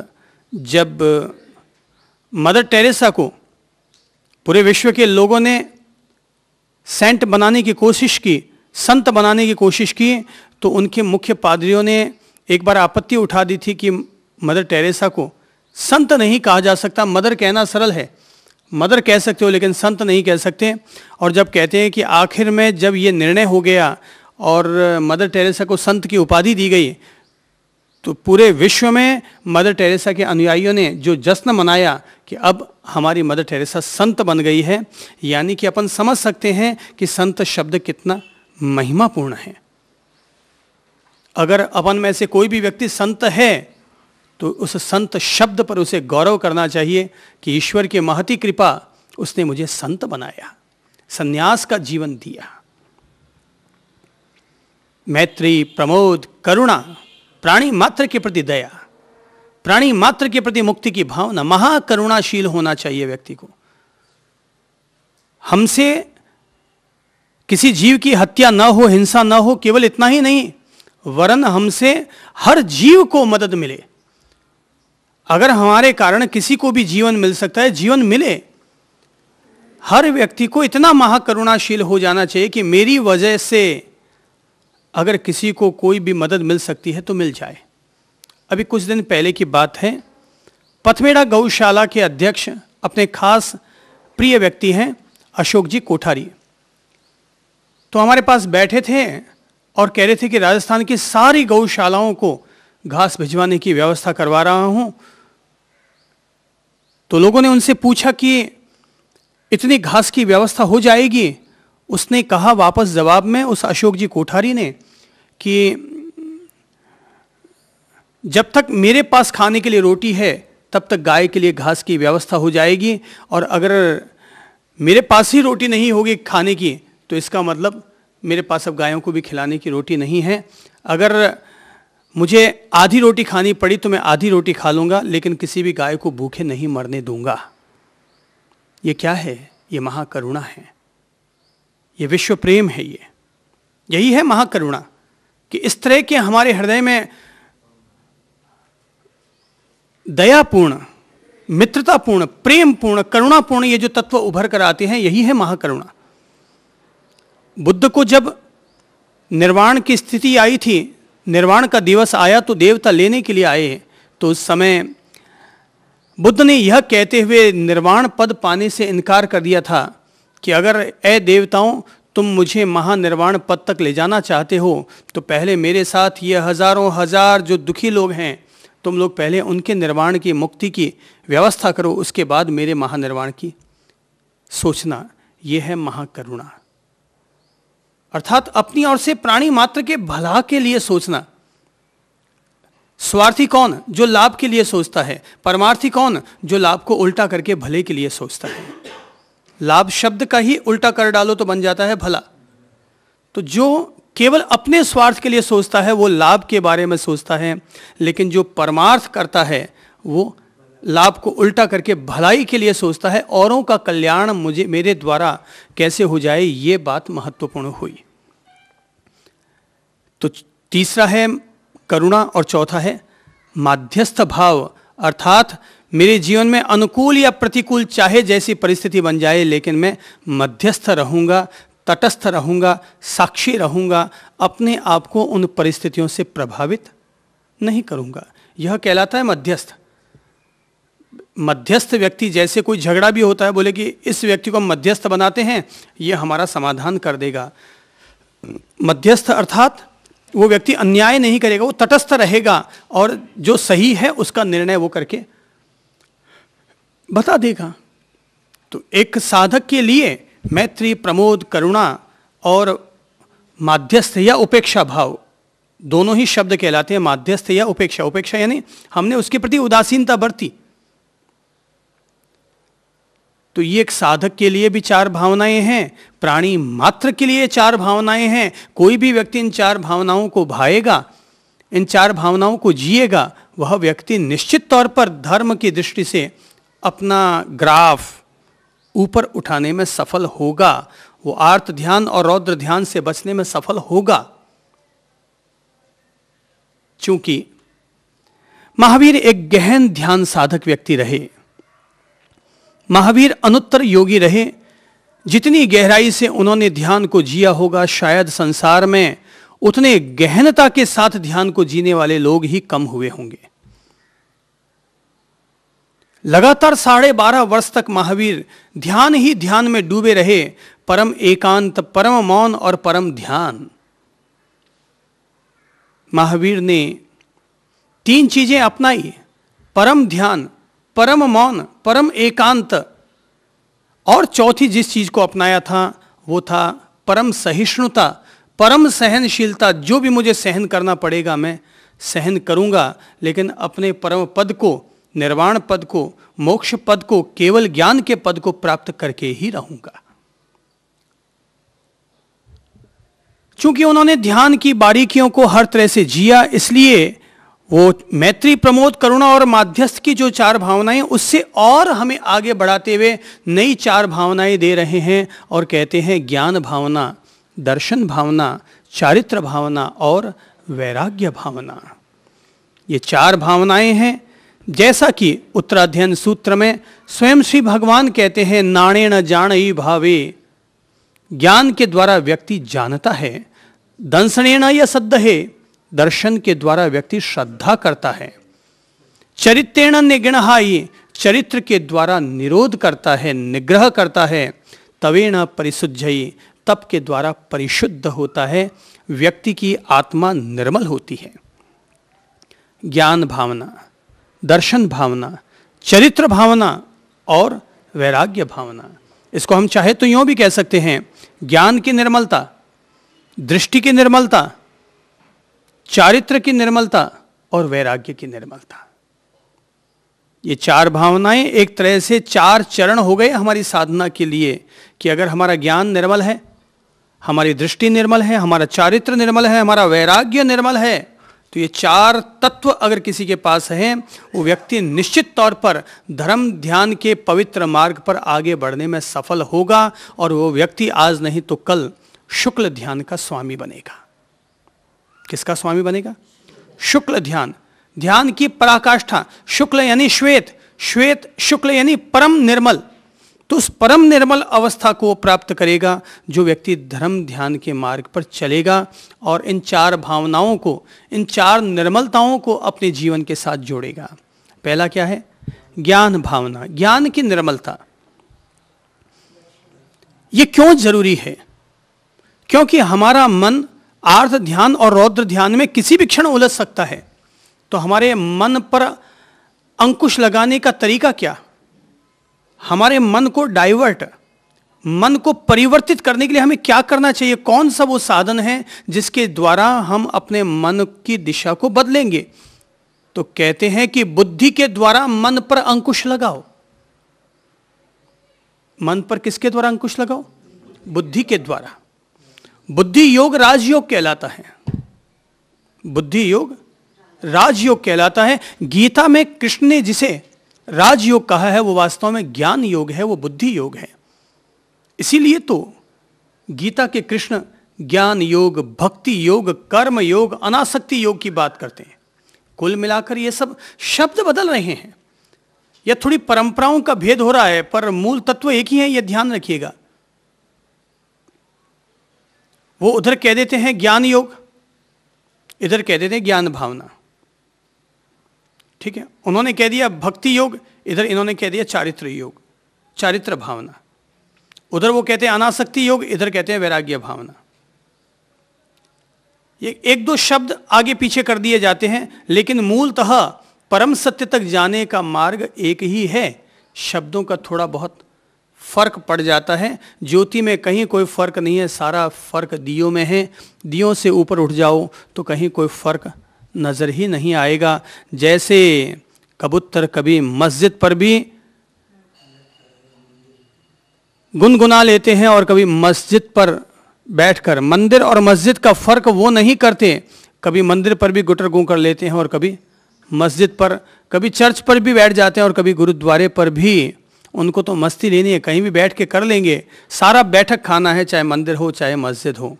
जब मदर टेरेसा को पूरे विश्व के लोगों ने सेंट बनाने की कोशिश की संत बनाने की कोशिश की तो उनके मुख्य पादरियों ने एक बार आपत्ति उठा दी थी कि मदर टेरेसा को संत नहीं कहा जा सकता मदर कहना सरल है मदर कह सकते हो लेकिन संत नहीं कह सकते और जब कहते हैं कि आखिर में जब ये निर्णय हो गया और मदर टेरेसा को संत की उपाधि दी गई तो पूरे विश्व में मदर टेरेसा के अनुयायियों ने जो जश्न मनाया कि अब हमारी मदर टेरेसा संत बन गई है यानी कि अपन समझ सकते हैं कि संत शब्द कितना महिमापूर्ण है अगर अपन में से कोई भी व्यक्ति संत है तो उस संत शब्द पर उसे गौरव करना चाहिए कि ईश्वर की महती कृपा उसने मुझे संत बनाया संन्यास का जीवन दिया मैत्री प्रमोद करुणा प्राणी मात्र के प्रति दया प्राणी मात्र के प्रति मुक्ति की भावना महाकरुणाशील होना चाहिए व्यक्ति को हमसे किसी जीव की हत्या न हो हिंसा न हो केवल इतना ही नहीं वरन हमसे हर जीव को मदद मिले अगर हमारे कारण किसी को भी जीवन मिल सकता है जीवन मिले हर व्यक्ति को इतना महाकरुणाशील हो जाना चाहिए कि मेरी वजह से अगर किसी को कोई भी मदद मिल सकती है तो मिल जाए अभी कुछ दिन पहले की बात है पथमेड़ा गौशाला के अध्यक्ष अपने खास प्रिय व्यक्ति हैं अशोक जी कोठारी तो हमारे पास बैठे थे और कह रहे थे कि राजस्थान की सारी गौशालाओं को घास भिजवाने की व्यवस्था करवा रहा हूं तो लोगों ने उनसे पूछा कि इतनी घास की व्यवस्था हो जाएगी उसने कहा वापस जवाब में उस अशोक जी कोठारी ने कि जब तक मेरे पास खाने के लिए रोटी है तब तक गाय के लिए घास की व्यवस्था हो जाएगी और अगर मेरे पास ही रोटी नहीं होगी खाने की तो इसका मतलब मेरे पास अब गायों को भी खिलाने की रोटी नहीं है अगर मुझे आधी रोटी खानी पड़ी तो मैं आधी रोटी खा लूँगा लेकिन किसी भी गाय को भूखे नहीं मरने दूंगा ये क्या है ये महाकरुणा है ये विश्व प्रेम है ये यही है महाकरुणा कि इस तरह के हमारे हृदय में दयापूर्ण मित्रतापूर्ण प्रेमपूर्ण करुणापूर्ण ये जो तत्व उभर कर आते हैं यही है महाकरुणा बुद्ध को जब निर्वाण की स्थिति आई थी निर्वाण का दिवस आया तो देवता लेने के लिए आए तो उस समय बुद्ध ने यह कहते हुए निर्वाण पद पाने से इनकार कर दिया था कि अगर ए देवताओं तुम मुझे महानिर्वाण पद तक ले जाना चाहते हो तो पहले मेरे साथ ये हजारों हजार जो दुखी लोग हैं तुम लोग पहले उनके निर्वाण की मुक्ति की व्यवस्था करो उसके बाद मेरे महानिर्वाण की सोचना ये है महाकरुणा अर्थात अपनी ओर से प्राणी मात्र के भला के लिए सोचना स्वार्थी कौन जो लाभ के लिए सोचता है परमार्थी कौन जो लाभ को उल्टा करके भले के लिए सोचता है लाभ शब्द का ही उल्टा कर डालो तो बन जाता है भला तो जो केवल अपने स्वार्थ के लिए सोचता है वो लाभ के बारे में सोचता है लेकिन जो परमार्थ करता है वो लाभ को उल्टा करके भलाई के लिए सोचता है औरों का कल्याण मुझे मेरे द्वारा कैसे हो जाए ये बात महत्वपूर्ण हुई तो तीसरा है करुणा और चौथा है माध्यस्थ भाव अर्थात मेरे जीवन में अनुकूल या प्रतिकूल चाहे जैसी परिस्थिति बन जाए लेकिन मैं मध्यस्थ रहूँगा तटस्थ रहूंगा साक्षी रहूँगा अपने आप को उन परिस्थितियों से प्रभावित नहीं करूँगा यह कहलाता है मध्यस्थ मध्यस्थ व्यक्ति जैसे कोई झगड़ा भी होता है बोले कि इस व्यक्ति को हम मध्यस्थ बनाते हैं यह हमारा समाधान कर देगा मध्यस्थ अर्थात वो व्यक्ति अन्याय नहीं करेगा वो तटस्थ रहेगा और जो सही है उसका निर्णय वो करके बता देगा तो एक साधक के लिए मैत्री प्रमोद करुणा और माध्यस्थ या उपेक्षा भाव दोनों ही शब्द कहलाते हैं माध्यस्थ या उपेक्षा उपेक्षा यानी हमने उसके प्रति उदासीनता बरती तो ये एक साधक के लिए भी चार भावनाएं हैं प्राणी मात्र के लिए चार भावनाएं हैं कोई भी व्यक्ति इन चार भावनाओं को भाएगा इन चार भावनाओं को जिएगा वह व्यक्ति निश्चित तौर पर धर्म की दृष्टि से अपना ग्राफ ऊपर उठाने में सफल होगा वो आर्त ध्यान और रौद्र ध्यान से बचने में सफल होगा चूंकि महावीर एक गहन ध्यान साधक व्यक्ति रहे महावीर अनुत्तर योगी रहे जितनी गहराई से उन्होंने ध्यान को जिया होगा शायद संसार में उतने गहनता के साथ ध्यान को जीने वाले लोग ही कम हुए होंगे लगातार साढ़े बारह वर्ष तक महावीर ध्यान ही ध्यान में डूबे रहे परम एकांत परम मौन और परम ध्यान महावीर ने तीन चीजें अपनाई परम ध्यान परम मौन परम एकांत और चौथी जिस चीज को अपनाया था वो था परम सहिष्णुता परम सहनशीलता जो भी मुझे सहन करना पड़ेगा मैं सहन करूंगा लेकिन अपने परम पद को निर्वाण पद को मोक्ष पद को केवल ज्ञान के पद को प्राप्त करके ही रहूंगा चूंकि उन्होंने ध्यान की बारीकियों को हर तरह से जिया इसलिए वो मैत्री प्रमोद करुणा और माध्यस्थ की जो चार भावनाएं उससे और हमें आगे बढ़ाते हुए नई चार भावनाएं दे रहे हैं और कहते हैं ज्ञान भावना दर्शन भावना चारित्र भावना और वैराग्य भावना ये चार भावनाएं हैं जैसा कि उत्तराध्यन सूत्र में स्वयं श्री भगवान कहते हैं नाणे न जानई भावे ज्ञान के द्वारा व्यक्ति जानता है दंसणे न या है दर्शन के द्वारा व्यक्ति श्रद्धा करता है चरित्रेण निगण चरित्र के द्वारा निरोध करता है निग्रह करता है तवेण परिशुद्धई तप के द्वारा परिशुद्ध होता है व्यक्ति की आत्मा निर्मल होती है ज्ञान भावना दर्शन भावना चरित्र भावना और वैराग्य भावना इसको हम चाहे तो यूँ भी कह सकते हैं ज्ञान की निर्मलता दृष्टि की निर्मलता चारित्र की निर्मलता और वैराग्य की निर्मलता ये चार भावनाएं एक तरह से चार चरण हो गए हमारी साधना के लिए कि अगर हमारा ज्ञान निर्मल है हमारी दृष्टि निर्मल है हमारा चारित्र निर्मल है हमारा वैराग्य निर्मल है तो ये चार तत्व अगर किसी के पास हैं वो व्यक्ति निश्चित तौर पर धर्म ध्यान के पवित्र मार्ग पर आगे बढ़ने में सफल होगा और वो व्यक्ति आज नहीं तो कल शुक्ल ध्यान का स्वामी बनेगा किसका स्वामी बनेगा शुक्ल ध्यान ध्यान की पराकाष्ठा शुक्ल यानी श्वेत श्वेत शुक्ल यानी परम निर्मल तो उस परम निर्मल अवस्था को प्राप्त करेगा जो व्यक्ति धर्म ध्यान के मार्ग पर चलेगा और इन चार भावनाओं को इन चार निर्मलताओं को अपने जीवन के साथ जोड़ेगा पहला क्या है ज्ञान भावना ज्ञान की निर्मलता यह क्यों जरूरी है क्योंकि हमारा मन आर्थ ध्यान और रौद्र ध्यान में किसी भी क्षण उलझ सकता है तो हमारे मन पर अंकुश लगाने का तरीका क्या हमारे मन को डाइवर्ट मन को परिवर्तित करने के लिए हमें क्या करना चाहिए कौन सा वो साधन है जिसके द्वारा हम अपने मन की दिशा को बदलेंगे तो कहते हैं कि बुद्धि के द्वारा मन पर अंकुश लगाओ मन पर किसके द्वारा अंकुश लगाओ बुद्धि के द्वारा बुद्धि योग राजयोग कहलाता है बुद्धि योग राजयोग कहलाता है गीता में कृष्ण ने जिसे राजयोग कहा है वो वास्तव में ज्ञान योग है वो बुद्धि योग है इसीलिए तो गीता के कृष्ण ज्ञान योग भक्ति योग कर्म योग अनासक्ति योग की बात करते हैं कुल मिलाकर ये सब शब्द बदल रहे हैं यह थोड़ी परंपराओं का भेद हो रहा है पर मूल तत्व एक ही है यह ध्यान रखिएगा वो उधर कह देते हैं ज्ञान योग इधर कह देते हैं ज्ञान भावना ठीक है उन्होंने कह दिया भक्ति योग इधर इन्होंने कह दिया चारित्र योग चारित्र भावना उधर वो कहते हैं अनासक्ति योग इधर कहते हैं वैराग्य भावना ये एक दो शब्द आगे पीछे कर दिए जाते हैं लेकिन मूलतः परम सत्य तक जाने का मार्ग एक ही है शब्दों का थोड़ा बहुत फर्क पड़ जाता है ज्योति में कहीं कोई फर्क नहीं है सारा फर्क दियो में है दियो से ऊपर उठ जाओ तो कहीं कोई फर्क नज़र ही नहीं आएगा जैसे कबूतर कभी मस्जिद पर भी गुनगुना लेते हैं और कभी मस्जिद पर बैठकर मंदिर और मस्जिद का फ़र्क वो नहीं करते कभी मंदिर पर भी गुटर गूँ कर लेते हैं और कभी मस्जिद पर कभी चर्च पर भी बैठ जाते हैं और कभी गुरुद्वारे पर भी उनको तो मस्ती लेनी है कहीं भी बैठ के कर लेंगे सारा बैठक खाना है चाहे मंदिर हो चाहे मस्जिद हो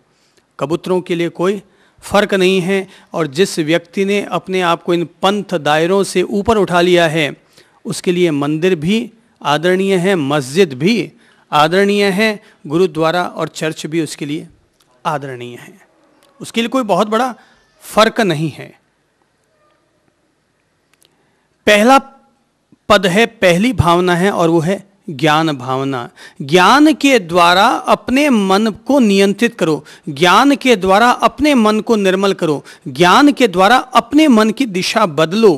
कबूतरों के लिए कोई फर्क नहीं है और जिस व्यक्ति ने अपने आप को इन पंथ दायरों से ऊपर उठा लिया है उसके लिए मंदिर भी आदरणीय है मस्जिद भी आदरणीय है गुरुद्वारा और चर्च भी उसके लिए आदरणीय है उसके लिए कोई बहुत बड़ा फर्क नहीं है पहला पद है पहली भावना है और वो है ज्ञान भावना ज्ञान के द्वारा अपने मन को नियंत्रित करो ज्ञान के द्वारा अपने मन को निर्मल करो ज्ञान के द्वारा अपने मन की दिशा बदलो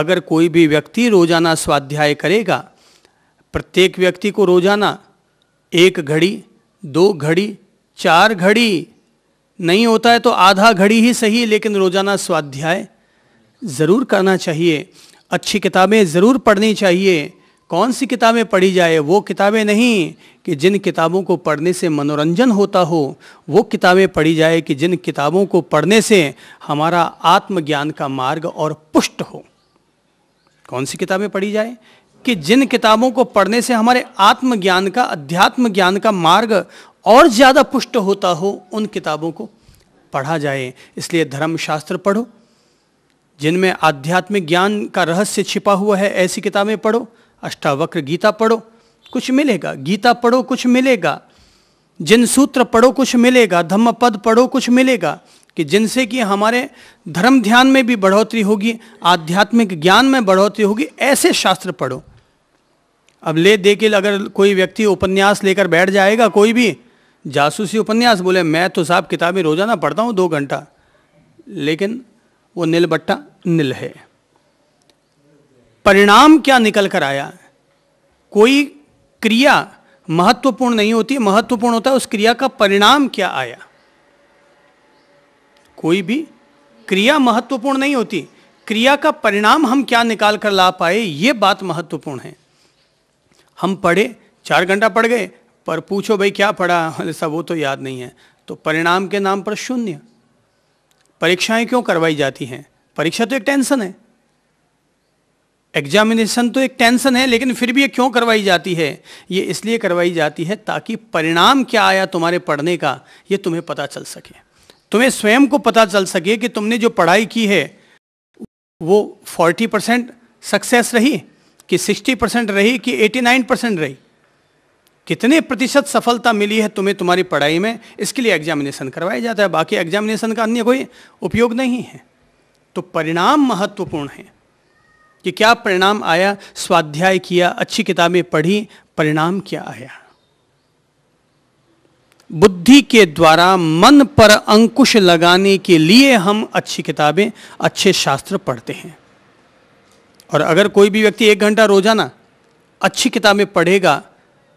अगर कोई भी व्यक्ति रोजाना स्वाध्याय करेगा प्रत्येक व्यक्ति को रोजाना एक घड़ी दो घड़ी चार घड़ी नहीं होता है तो आधा घड़ी ही सही लेकिन रोजाना स्वाध्याय ज़रूर करना चाहिए अच्छी किताबें ज़रूर पढ़नी चाहिए कौन सी किताबें पढ़ी जाए वो किताबें नहीं कि जिन किताबों को पढ़ने से मनोरंजन होता हो वो किताबें पढ़ी जाए कि जिन किताबों को पढ़ने से हमारा आत्मज्ञान का मार्ग और पुष्ट हो कौन सी किताबें पढ़ी जाए कि जिन किताबों को पढ़ने से हमारे आत्मज्ञान का अध्यात्म ज्ञान का मार्ग और ज़्यादा पुष्ट होता हो उन किताबों को पढ़ा जाए इसलिए धर्मशास्त्र पढ़ो जिनमें आध्यात्मिक ज्ञान का रहस्य छिपा हुआ है ऐसी किताबें पढ़ो अष्टावक्र गीता पढ़ो कुछ मिलेगा गीता पढ़ो कुछ मिलेगा जिन सूत्र पढ़ो कुछ मिलेगा धम्म पद पढ़ो कुछ मिलेगा कि जिनसे कि हमारे धर्म ध्यान में भी बढ़ोतरी होगी आध्यात्मिक ज्ञान में बढ़ोतरी होगी ऐसे शास्त्र पढ़ो अब ले दे के अगर कोई व्यक्ति उपन्यास लेकर बैठ जाएगा कोई भी जासूसी उपन्यास बोले मैं तो साहब किताबें रोजाना पढ़ता हूँ दो घंटा लेकिन वो नीलबट्टा नील है परिणाम क्या निकल कर आया कोई क्रिया महत्वपूर्ण नहीं होती महत्वपूर्ण होता है उस क्रिया का परिणाम क्या आया कोई भी क्रिया महत्वपूर्ण नहीं होती क्रिया का परिणाम हम क्या निकाल कर ला पाए ये बात महत्वपूर्ण है हम पढ़े चार घंटा पढ़ गए पर पूछो भाई क्या पढ़ा ऐसा वो तो याद नहीं है तो परिणाम के नाम पर शून्य परीक्षाएं क्यों करवाई जाती हैं परीक्षा तो एक टेंशन है एग्जामिनेशन तो एक टेंशन है लेकिन फिर भी ये क्यों करवाई जाती है ये इसलिए करवाई जाती है ताकि परिणाम क्या आया तुम्हारे पढ़ने का ये तुम्हें पता चल सके तुम्हें स्वयं को पता चल सके कि तुमने जो पढ़ाई की है वो 40 परसेंट सक्सेस रही कि 60 परसेंट रही कि 89 परसेंट रही कितने प्रतिशत सफलता मिली है तुम्हें तुम्हारी पढ़ाई में इसके लिए एग्जामिनेशन करवाया जाता है बाकी एग्जामिनेशन का अन्य कोई उपयोग नहीं है तो परिणाम महत्वपूर्ण है कि क्या परिणाम आया स्वाध्याय किया अच्छी किताबें पढ़ी परिणाम क्या आया बुद्धि के द्वारा मन पर अंकुश लगाने के लिए हम अच्छी किताबें अच्छे शास्त्र पढ़ते हैं और अगर कोई भी व्यक्ति एक घंटा रोजाना अच्छी किताबें पढ़ेगा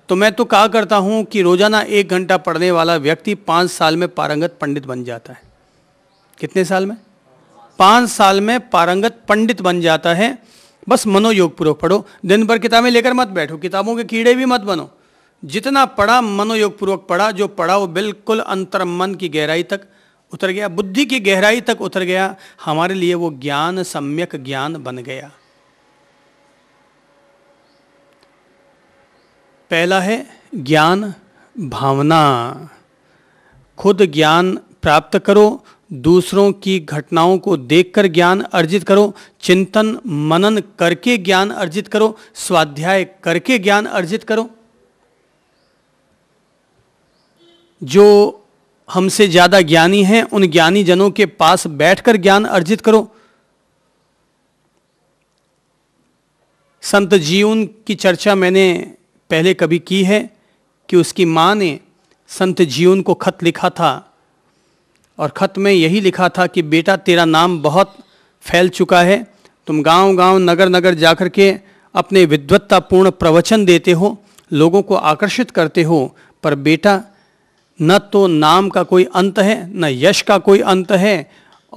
तो मैं तो कहा करता हूं कि रोजाना एक घंटा पढ़ने वाला व्यक्ति पांच साल में पारंगत पंडित बन जाता है कितने साल में पांच साल में पारंगत पंडित बन जाता है बस मनोयोग पूर्वक पढ़ो दिन भर किताबें लेकर मत बैठो किताबों के कीड़े भी मत बनो जितना पढ़ा मनोयोग पूर्वक पढ़ा जो पढ़ा वो बिल्कुल अंतर मन की गहराई तक उतर गया बुद्धि की गहराई तक उतर गया हमारे लिए वो ज्ञान सम्यक ज्ञान बन गया पहला है ज्ञान भावना खुद ज्ञान प्राप्त करो दूसरों की घटनाओं को देखकर ज्ञान अर्जित करो चिंतन मनन करके ज्ञान अर्जित करो स्वाध्याय करके ज्ञान अर्जित करो जो हमसे ज़्यादा ज्ञानी हैं उन ज्ञानी जनों के पास बैठकर ज्ञान अर्जित करो संत जीवन की चर्चा मैंने पहले कभी की है कि उसकी माँ ने संत जीवन को खत लिखा था और ख़त में यही लिखा था कि बेटा तेरा नाम बहुत फैल चुका है तुम गांव-गांव नगर-नगर जाकर के अपने विद्वत्तापूर्ण प्रवचन देते हो लोगों को आकर्षित करते हो पर बेटा न तो नाम का कोई अंत है न यश का कोई अंत है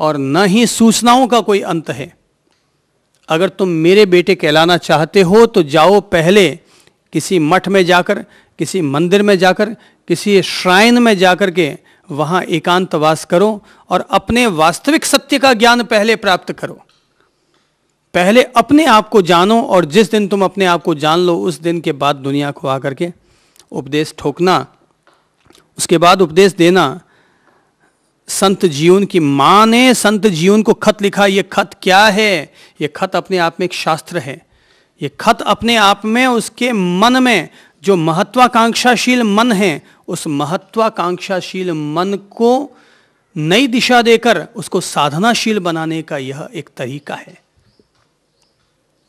और न ही सूचनाओं का कोई अंत है अगर तुम मेरे बेटे कहलाना चाहते हो तो जाओ पहले किसी मठ में जाकर किसी मंदिर में जाकर किसी श्राइन में जाकर के वहां एकांतवास करो और अपने वास्तविक सत्य का ज्ञान पहले प्राप्त करो पहले अपने आप को जानो और जिस दिन तुम अपने आप को जान लो उस दिन के बाद दुनिया को आकर के उपदेश ठोकना उसके बाद उपदेश देना संत जीवन की माँ ने संत जीवन को खत लिखा ये खत क्या है ये खत अपने आप में एक शास्त्र है ये खत अपने आप में उसके मन में जो महत्वाकांक्षाशील मन है उस महत्वाकांक्षाशील मन को नई दिशा देकर उसको साधनाशील बनाने का यह एक तरीका है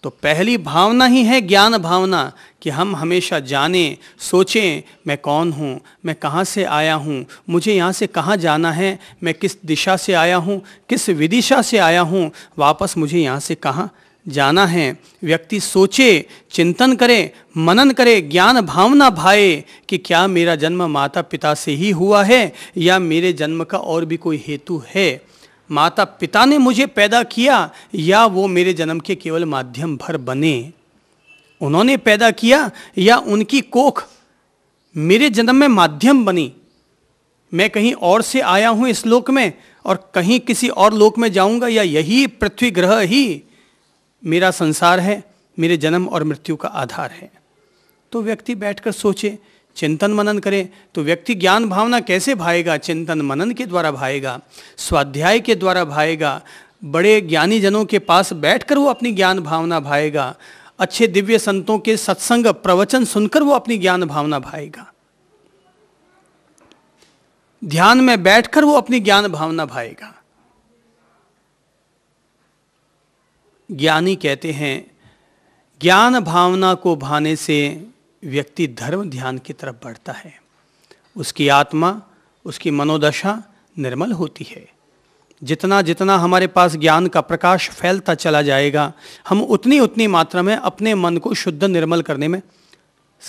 तो पहली भावना ही है ज्ञान भावना कि हम हमेशा जाने सोचें मैं कौन हूँ मैं कहाँ से आया हूँ मुझे यहाँ से कहाँ जाना है मैं किस दिशा से आया हूँ किस विदिशा से आया हूँ वापस मुझे यहाँ से कहाँ जाना है व्यक्ति सोचे चिंतन करे मनन करे ज्ञान भावना भाए कि क्या मेरा जन्म माता पिता से ही हुआ है या मेरे जन्म का और भी कोई हेतु है माता पिता ने मुझे पैदा किया या वो मेरे जन्म के केवल माध्यम भर बने उन्होंने पैदा किया या उनकी कोख मेरे जन्म में माध्यम बनी मैं कहीं और से आया हूँ इस लोक में और कहीं किसी और लोक में जाऊँगा या यही पृथ्वी ग्रह ही मेरा संसार है मेरे जन्म और मृत्यु का आधार है तो व्यक्ति बैठकर सोचे चिंतन मनन करे तो व्यक्ति ज्ञान भावना कैसे भाएगा चिंतन मनन के द्वारा भाएगा स्वाध्याय के द्वारा भाएगा बड़े ज्ञानी जनों के पास बैठकर वो अपनी ज्ञान भावना भाएगा अच्छे दिव्य संतों के सत्संग प्रवचन सुनकर वो अपनी ज्ञान भावना भाएगा ध्यान में बैठकर वो अपनी ज्ञान भावना भाएगा ज्ञानी कहते हैं ज्ञान भावना को भाने से व्यक्ति धर्म ध्यान की तरफ बढ़ता है उसकी आत्मा उसकी मनोदशा निर्मल होती है जितना जितना हमारे पास ज्ञान का प्रकाश फैलता चला जाएगा हम उतनी उतनी मात्रा में अपने मन को शुद्ध निर्मल करने में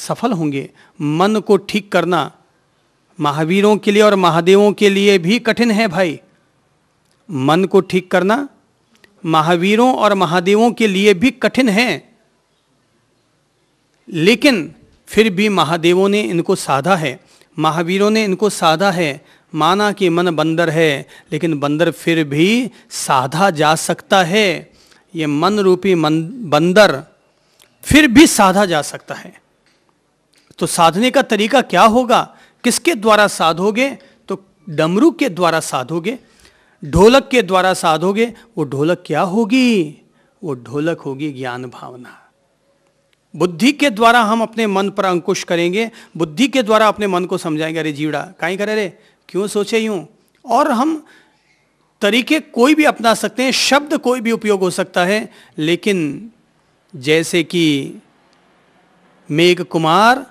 सफल होंगे मन को ठीक करना महावीरों के लिए और महादेवों के लिए भी कठिन है भाई मन को ठीक करना महावीरों और महादेवों के लिए भी कठिन हैं लेकिन फिर भी महादेवों ने इनको साधा है महावीरों ने इनको साधा है माना कि मन बंदर है लेकिन बंदर फिर भी साधा जा सकता है ये मन रूपी मन बंदर फिर भी साधा जा सकता है तो साधने का तरीका क्या होगा किसके द्वारा साधोगे तो डमरू के द्वारा साधोगे ढोलक के द्वारा साधोगे वो ढोलक क्या होगी वो ढोलक होगी ज्ञान भावना बुद्धि के द्वारा हम अपने मन पर अंकुश करेंगे बुद्धि के द्वारा अपने मन को समझाएंगे अरे जीवड़ा काई करे रे क्यों सोचे यूं और हम तरीके कोई भी अपना सकते हैं शब्द कोई भी उपयोग हो सकता है लेकिन जैसे कि मेघ कुमार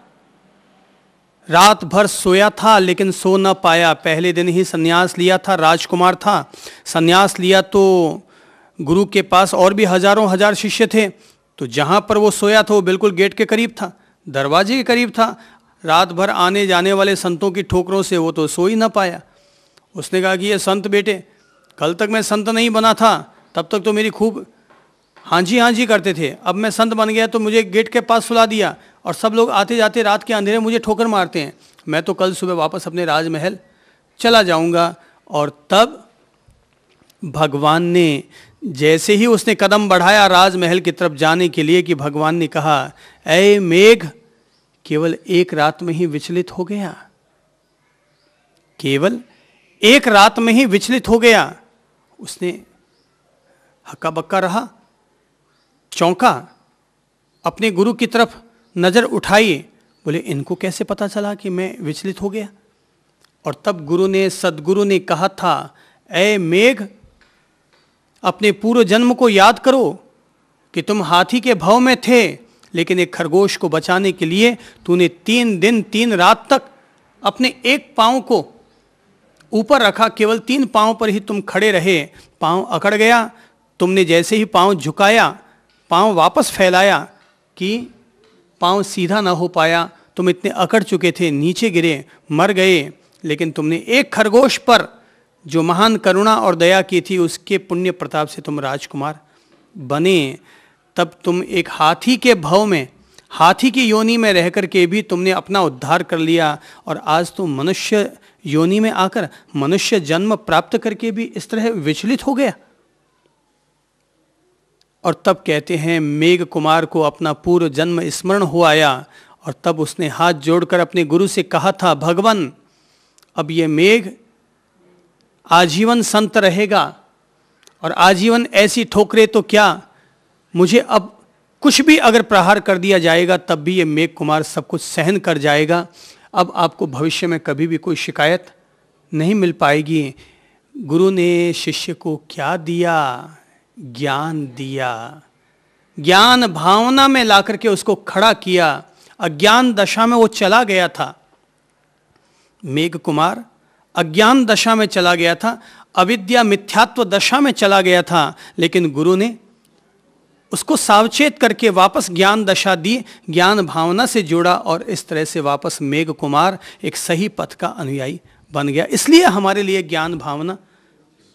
रात भर सोया था लेकिन सो न पाया पहले दिन ही सन्यास लिया था राजकुमार था सन्यास लिया तो गुरु के पास और भी हजारों हजार शिष्य थे तो जहाँ पर वो सोया था वो बिल्कुल गेट के करीब था दरवाजे के करीब था रात भर आने जाने वाले संतों की ठोकरों से वो तो सो ही ना पाया उसने कहा कि ये संत बेटे कल तक मैं संत नहीं बना था तब तक तो मेरी खूब हाँ जी हाँ जी करते थे अब मैं संत बन गया तो मुझे गेट के पास सुला दिया और सब लोग आते जाते रात के अंधेरे मुझे ठोकर मारते हैं मैं तो कल सुबह वापस अपने राजमहल चला जाऊंगा और तब भगवान ने जैसे ही उसने कदम बढ़ाया राजमहल की तरफ जाने के लिए कि भगवान ने कहा ऐ मेघ केवल एक रात में ही विचलित हो गया केवल एक रात में ही विचलित हो गया उसने हक्का बक्का रहा चौंका अपने गुरु की तरफ नज़र उठाइए बोले इनको कैसे पता चला कि मैं विचलित हो गया और तब गुरु ने सदगुरु ने कहा था ए मेघ अपने पूर्व जन्म को याद करो कि तुम हाथी के भाव में थे लेकिन एक खरगोश को बचाने के लिए तूने तीन दिन तीन रात तक अपने एक पाँव को ऊपर रखा केवल तीन पाँव पर ही तुम खड़े रहे पाँव अकड़ गया तुमने जैसे ही पाँव झुकाया पाँव वापस फैलाया कि पांव सीधा ना हो पाया तुम इतने अकड़ चुके थे नीचे गिरे मर गए लेकिन तुमने एक खरगोश पर जो महान करुणा और दया की थी उसके पुण्य प्रताप से तुम राजकुमार बने तब तुम एक हाथी के भव में हाथी की योनि में रह कर के भी तुमने अपना उद्धार कर लिया और आज तुम मनुष्य योनि में आकर मनुष्य जन्म प्राप्त करके भी इस तरह विचलित हो गया और तब कहते हैं मेघ कुमार को अपना पूर्व जन्म स्मरण हो आया और तब उसने हाथ जोड़कर अपने गुरु से कहा था भगवान अब ये मेघ आजीवन संत रहेगा और आजीवन ऐसी ठोकरे तो क्या मुझे अब कुछ भी अगर प्रहार कर दिया जाएगा तब भी ये मेघ कुमार सब कुछ सहन कर जाएगा अब आपको भविष्य में कभी भी कोई शिकायत नहीं मिल पाएगी गुरु ने शिष्य को क्या दिया ज्ञान दिया ज्ञान भावना में ला करके उसको खड़ा किया अज्ञान दशा में वो चला गया था मेघ कुमार अज्ञान दशा में चला गया था अविद्या मिथ्यात्व दशा में चला गया था लेकिन गुरु ने उसको सावचेत करके वापस ज्ञान दशा दी ज्ञान भावना से जुड़ा और इस तरह से वापस मेघ कुमार एक सही पथ का अनुयायी बन गया इसलिए हमारे लिए ज्ञान भावना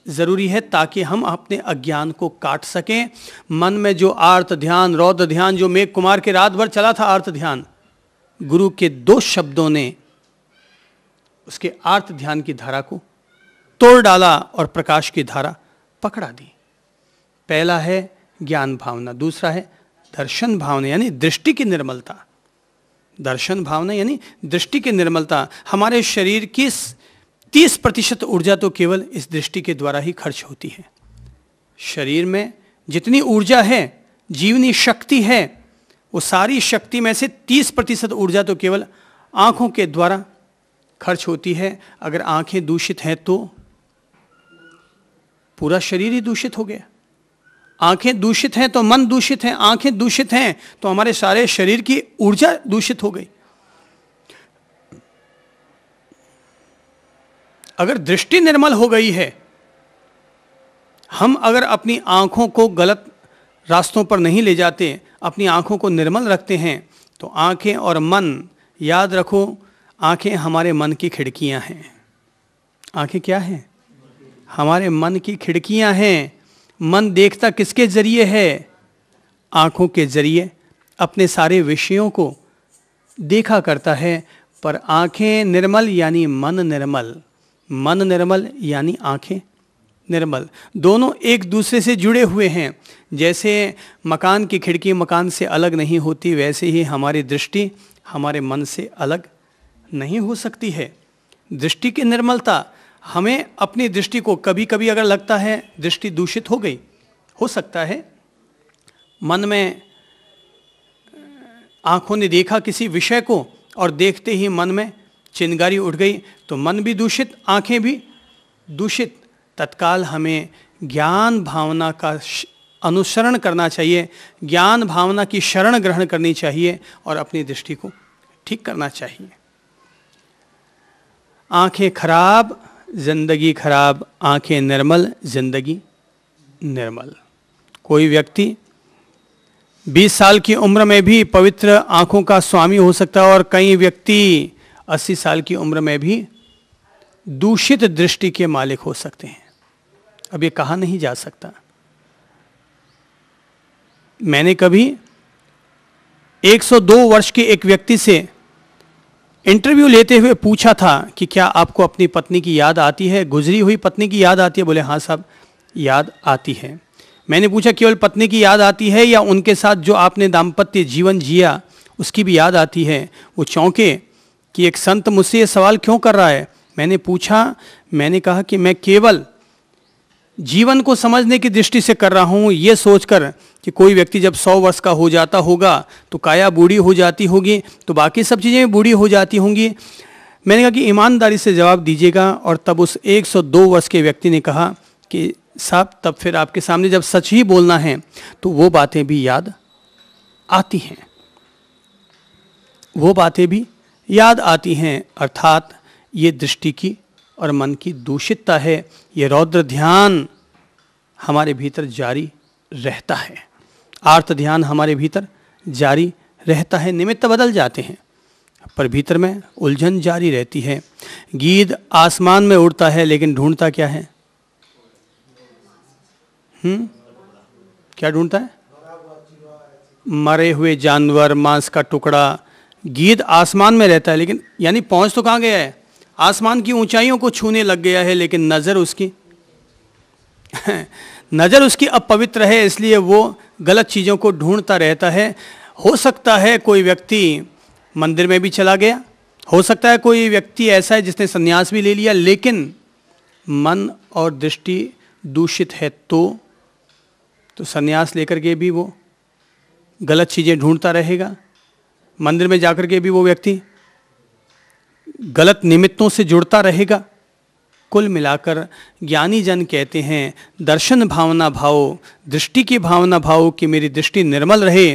ज़रूरी है ताकि हम अपने अज्ञान को काट सकें मन में जो आर्त ध्यान रौद्र ध्यान जो मेघ कुमार के रात भर चला था आर्त ध्यान गुरु के दो शब्दों ने उसके आर्त ध्यान की धारा को तोड़ डाला और प्रकाश की धारा पकड़ा दी पहला है ज्ञान भावना दूसरा है दर्शन भावना यानी दृष्टि की निर्मलता दर्शन भावना यानी दृष्टि की निर्मलता हमारे शरीर की तीस प्रतिशत ऊर्जा तो केवल इस दृष्टि के द्वारा ही खर्च होती है शरीर में जितनी ऊर्जा है जीवनी शक्ति है वो सारी शक्ति में से तीस प्रतिशत ऊर्जा तो केवल आँखों के द्वारा खर्च होती है अगर आँखें दूषित हैं तो पूरा शरीर ही दूषित हो गया आंखें दूषित हैं तो मन दूषित हैं आंखें दूषित हैं तो हमारे सारे शरीर की ऊर्जा दूषित हो गई अगर दृष्टि निर्मल हो गई है हम अगर अपनी आँखों को गलत रास्तों पर नहीं ले जाते अपनी आँखों को निर्मल रखते हैं तो आँखें और मन याद रखो आँखें हमारे मन की खिड़कियाँ हैं आँखें क्या हैं हमारे मन की खिड़कियाँ हैं मन देखता किसके ज़रिए है आँखों के ज़रिए अपने सारे विषयों को देखा करता है पर आँखें निर्मल यानी मन निर्मल मन निर्मल यानी आँखें निर्मल दोनों एक दूसरे से जुड़े हुए हैं जैसे मकान की खिड़की मकान से अलग नहीं होती वैसे ही हमारी दृष्टि हमारे मन से अलग नहीं हो सकती है दृष्टि की निर्मलता हमें अपनी दृष्टि को कभी कभी अगर लगता है दृष्टि दूषित हो गई हो सकता है मन में आँखों ने देखा किसी विषय को और देखते ही मन में चिंगारी उठ गई तो मन भी दूषित आंखें भी दूषित तत्काल हमें ज्ञान भावना का अनुसरण करना चाहिए ज्ञान भावना की शरण ग्रहण करनी चाहिए और अपनी दृष्टि को ठीक करना चाहिए आंखें खराब जिंदगी खराब आंखें निर्मल जिंदगी निर्मल कोई व्यक्ति 20 साल की उम्र में भी पवित्र आंखों का स्वामी हो सकता है और कई व्यक्ति अस्सी साल की उम्र में भी दूषित दृष्टि के मालिक हो सकते हैं अब ये कहा नहीं जा सकता मैंने कभी 102 वर्ष के एक व्यक्ति से इंटरव्यू लेते हुए पूछा था कि क्या आपको अपनी पत्नी की याद आती है गुजरी हुई पत्नी की याद आती है बोले हाँ साहब याद आती है मैंने पूछा केवल पत्नी की याद आती है या उनके साथ जो आपने दाम्पत्य जीवन जिया उसकी भी याद आती है वो चौंके कि एक संत मुझसे ये सवाल क्यों कर रहा है मैंने पूछा मैंने कहा कि मैं केवल जीवन को समझने की दृष्टि से कर रहा हूँ ये सोचकर कि कोई व्यक्ति जब सौ वर्ष का हो जाता होगा तो काया बूढ़ी हो जाती होगी तो बाकी सब चीज़ें बूढ़ी हो जाती होंगी मैंने कहा कि ईमानदारी से जवाब दीजिएगा और तब उस 102 वर्ष के व्यक्ति ने कहा कि साहब तब फिर आपके सामने जब सच ही बोलना है तो वो बातें भी याद आती हैं वो बातें भी याद आती हैं अर्थात ये दृष्टि की और मन की दूषितता है ये रौद्र ध्यान हमारे भीतर जारी रहता है आर्थ ध्यान हमारे भीतर जारी रहता है निमित्त बदल जाते हैं पर भीतर में उलझन जारी रहती है गीत आसमान में उड़ता है लेकिन ढूंढता क्या है हम्म क्या ढूंढता है मरे हुए जानवर मांस का टुकड़ा गीत आसमान में रहता है लेकिन यानी पहुंच तो कहाँ गया है आसमान की ऊंचाइयों को छूने लग गया है लेकिन नज़र उसकी (laughs) नज़र उसकी अपवित्र है इसलिए वो गलत चीज़ों को ढूंढता रहता है हो सकता है कोई व्यक्ति मंदिर में भी चला गया हो सकता है कोई व्यक्ति ऐसा है जिसने संन्यास भी ले लिया लेकिन मन और दृष्टि दूषित है तो तो संन्यास लेकर के भी वो गलत चीज़ें ढूंढता रहेगा मंदिर में जाकर के भी वो व्यक्ति गलत निमित्तों से जुड़ता रहेगा कुल मिलाकर ज्ञानी जन कहते हैं दर्शन भावना भाव दृष्टि की भावना भाव कि मेरी दृष्टि निर्मल रहे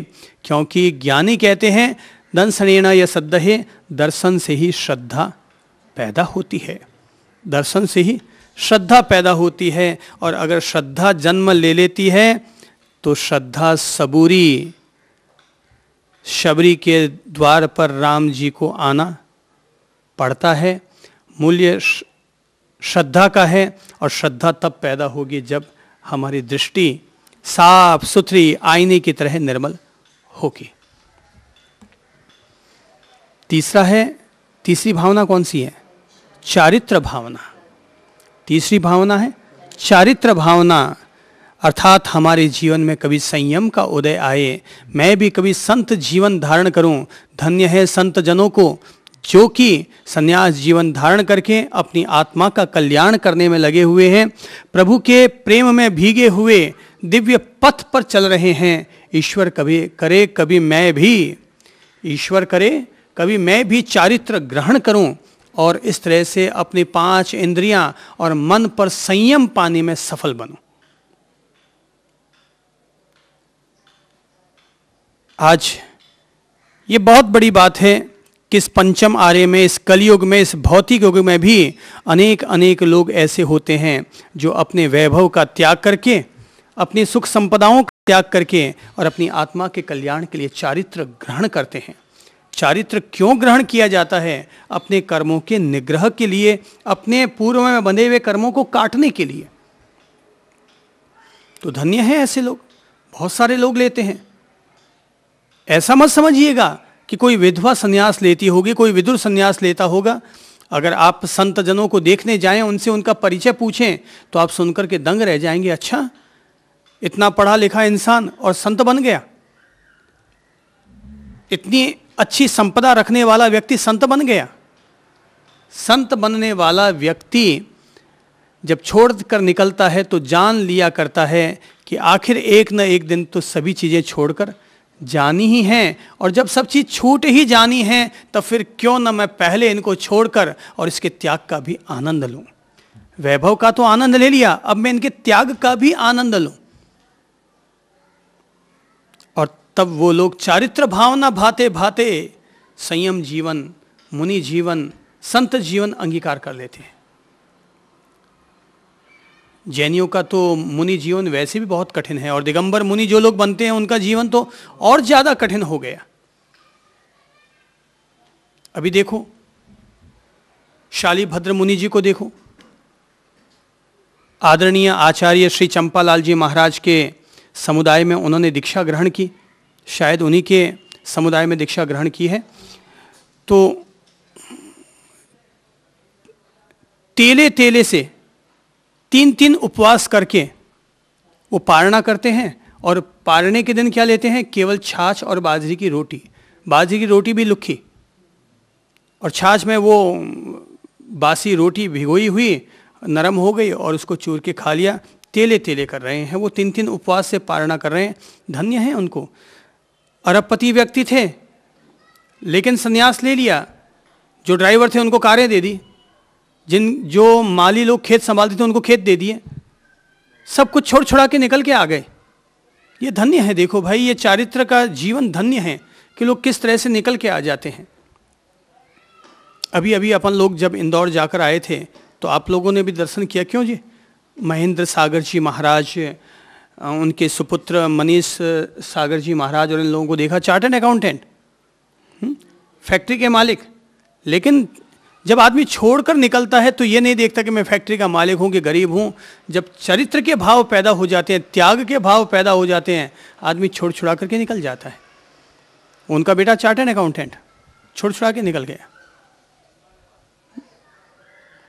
क्योंकि ज्ञानी कहते हैं दंसनेण या सद्दहे दर्शन से ही श्रद्धा पैदा होती है दर्शन से ही श्रद्धा पैदा होती है और अगर श्रद्धा जन्म ले लेती है तो श्रद्धा सबूरी शबरी के द्वार पर राम जी को आना पड़ता है मूल्य श्रद्धा का है और श्रद्धा तब पैदा होगी जब हमारी दृष्टि साफ सुथरी आईने की तरह निर्मल होगी तीसरा है तीसरी भावना कौन सी है चारित्र भावना तीसरी भावना है चारित्र भावना अर्थात हमारे जीवन में कभी संयम का उदय आए मैं भी कभी संत जीवन धारण करूं धन्य है संत जनों को जो कि संन्यास जीवन धारण करके अपनी आत्मा का कल्याण करने में लगे हुए हैं प्रभु के प्रेम में भीगे हुए दिव्य पथ पर चल रहे हैं ईश्वर कभी करे कभी मैं भी ईश्वर करे कभी मैं भी चारित्र ग्रहण करूं और इस तरह से अपनी पांच इंद्रियां और मन पर संयम पाने में सफल बनूं आज ये बहुत बड़ी बात है कि इस पंचम आर्य में इस कलयुग में इस भौतिक युग में भी अनेक अनेक लोग ऐसे होते हैं जो अपने वैभव का त्याग करके अपनी सुख संपदाओं का त्याग करके और अपनी आत्मा के कल्याण के लिए चारित्र ग्रहण करते हैं चारित्र क्यों ग्रहण किया जाता है अपने कर्मों के निग्रह के लिए अपने पूर्व में बंधे हुए कर्मों को काटने के लिए तो धन्य है ऐसे लोग बहुत सारे लोग लेते हैं ऐसा मत समझिएगा कि कोई विधवा संन्यास लेती होगी कोई विदुर संन्यास लेता होगा अगर आप संत जनों को देखने जाएं उनसे उनका परिचय पूछें तो आप सुनकर के दंग रह जाएंगे अच्छा इतना पढ़ा लिखा इंसान और संत बन गया इतनी अच्छी संपदा रखने वाला व्यक्ति संत बन गया संत बनने वाला व्यक्ति जब छोड़ कर निकलता है तो जान लिया करता है कि आखिर एक न एक दिन तो सभी चीज़ें छोड़कर जानी ही है और जब सब चीज़ छूट ही जानी है तब तो फिर क्यों ना मैं पहले इनको छोड़कर और इसके त्याग का भी आनंद लूँ वैभव का तो आनंद ले लिया अब मैं इनके त्याग का भी आनंद लूँ और तब वो लोग चारित्र भावना भाते भाते संयम जीवन मुनि जीवन संत जीवन अंगीकार कर लेते हैं जैनियों का तो मुनि जीवन वैसे भी बहुत कठिन है और दिगंबर मुनि जो लोग बनते हैं उनका जीवन तो और ज़्यादा कठिन हो गया अभी देखो शालीभद्र मुनि जी को देखो आदरणीय आचार्य श्री चंपालाल जी महाराज के समुदाय में उन्होंने दीक्षा ग्रहण की शायद उन्हीं के समुदाय में दीक्षा ग्रहण की है तो तेले तेले से तीन तीन उपवास करके वो पारणा करते हैं और पारणे के दिन क्या लेते हैं केवल छाछ और बाजरी की रोटी बाजरी की रोटी भी लुखी और छाछ में वो बासी रोटी भिगोई हुई नरम हो गई और उसको चूर के खा लिया तेले तेले कर रहे हैं वो तीन तीन उपवास से पारणा कर रहे हैं धन्य हैं उनको अरबपति व्यक्ति थे लेकिन संन्यास ले लिया जो ड्राइवर थे उनको कारें दे दी जिन जो माली लोग खेत संभालते थे उनको खेत दे दिए सब कुछ छोड़ छोड़ा के निकल के आ गए ये धन्य है देखो भाई ये चारित्र का जीवन धन्य है कि लोग किस तरह से निकल के आ जाते हैं अभी अभी अपन लोग जब इंदौर जाकर आए थे तो आप लोगों ने भी दर्शन किया क्यों जी महेंद्र सागर जी महाराज उनके सुपुत्र मनीष सागर जी महाराज और इन लोगों को देखा चार्टर्ड अकाउंटेंट हम्म, फैक्ट्री के मालिक लेकिन जब आदमी छोड़कर निकलता है तो ये नहीं देखता कि मैं फैक्ट्री का मालिक हूँ कि गरीब हूँ जब चरित्र के भाव पैदा हो जाते हैं त्याग के भाव पैदा हो जाते हैं आदमी छोड़ छुड़ा करके निकल जाता है उनका बेटा चार्टर्ड अकाउंटेंट छोड़ छुड़ा के निकल गया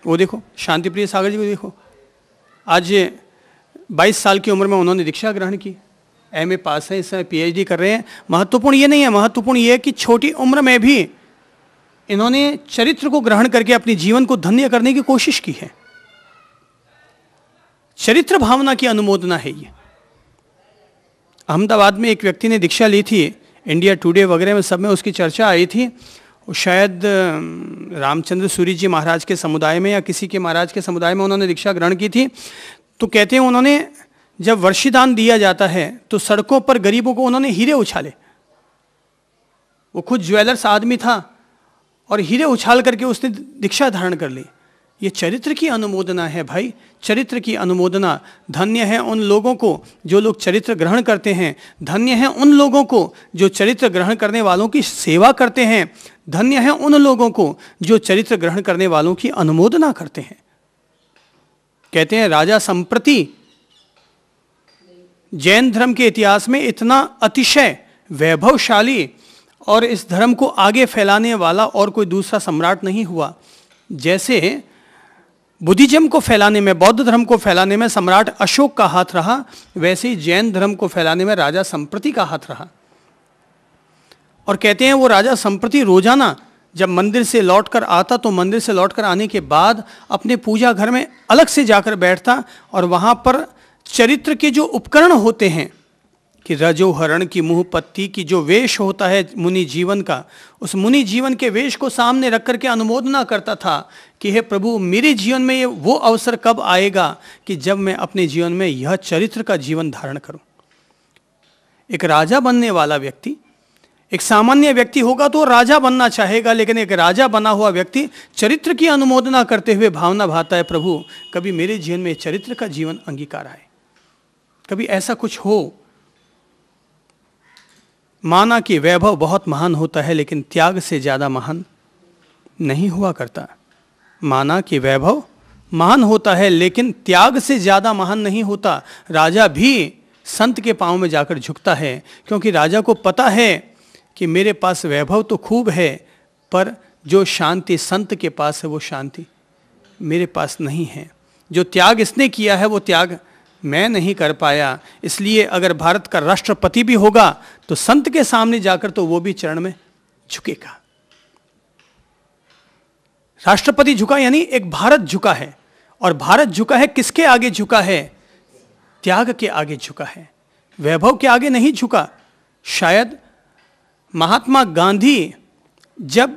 वो देखो शांति प्रिय सागर जी को देखो आज 22 साल की उम्र में उन्होंने दीक्षा ग्रहण की एम पास है इस समय पी कर रहे हैं महत्वपूर्ण ये नहीं है महत्वपूर्ण ये है कि छोटी उम्र में भी इन्होंने चरित्र को ग्रहण करके अपने जीवन को धन्य करने की कोशिश की है चरित्र भावना की अनुमोदना है ये अहमदाबाद में एक व्यक्ति ने दीक्षा ली थी इंडिया टुडे वगैरह में सब में उसकी चर्चा आई थी शायद रामचंद्र सूरी जी महाराज के समुदाय में या किसी के महाराज के समुदाय में उन्होंने दीक्षा ग्रहण की थी तो कहते हैं उन्होंने जब वर्षीदान दिया जाता है तो सड़कों पर गरीबों को उन्होंने हीरे उछाले वो खुद ज्वेलर्स आदमी था और हीरे उछाल करके उसने दीक्षा धारण कर ली ये चरित्र की अनुमोदना है भाई चरित्र की अनुमोदना धन्य है उन लोगों को जो लोग चरित्र ग्रहण करते हैं धन्य है उन लोगों को जो चरित्र ग्रहण करने वालों की सेवा करते हैं धन्य है उन लोगों को जो चरित्र ग्रहण करने वालों की अनुमोदना करते हैं कहते हैं राजा संप्रति जैन धर्म के इतिहास में इतना अतिशय वैभवशाली और इस धर्म को आगे फैलाने वाला और कोई दूसरा सम्राट नहीं हुआ जैसे बुद्धिज्म को फैलाने में बौद्ध धर्म को फैलाने में सम्राट अशोक का हाथ रहा वैसे ही जैन धर्म को फैलाने में राजा संप्रति का हाथ रहा और कहते हैं वो राजा संप्रति रोजाना जब मंदिर से लौट कर आता तो मंदिर से लौट कर आने के बाद अपने पूजा घर में अलग से जाकर बैठता और वहाँ पर चरित्र के जो उपकरण होते हैं कि रजोहरण की मुंह पत्ती की जो वेश होता है मुनि जीवन का उस मुनि जीवन के वेश को सामने रख करके अनुमोदना करता था कि हे प्रभु मेरे जीवन में ये वो अवसर कब आएगा कि जब मैं अपने जीवन में यह चरित्र का जीवन धारण करूं एक राजा बनने वाला व्यक्ति एक सामान्य व्यक्ति होगा तो राजा बनना चाहेगा लेकिन एक राजा बना हुआ व्यक्ति चरित्र की अनुमोदना करते हुए भावना भाता है प्रभु कभी मेरे जीवन में चरित्र का जीवन अंगीकार आए कभी ऐसा कुछ हो माना कि वैभव बहुत महान होता है लेकिन त्याग से ज़्यादा महान नहीं हुआ करता माना कि वैभव महान होता है लेकिन त्याग से ज़्यादा महान नहीं होता राजा भी संत के पाँव में जाकर झुकता है क्योंकि राजा को पता है कि मेरे पास वैभव तो खूब है पर जो शांति संत के पास है वो शांति मेरे पास नहीं है जो त्याग इसने किया है वो त्याग मैं नहीं कर पाया इसलिए अगर भारत का राष्ट्रपति भी होगा तो संत के सामने जाकर तो वो भी चरण में झुकेगा राष्ट्रपति झुका यानी एक भारत झुका है और भारत झुका है किसके आगे झुका है त्याग के आगे झुका है वैभव के आगे नहीं झुका शायद महात्मा गांधी जब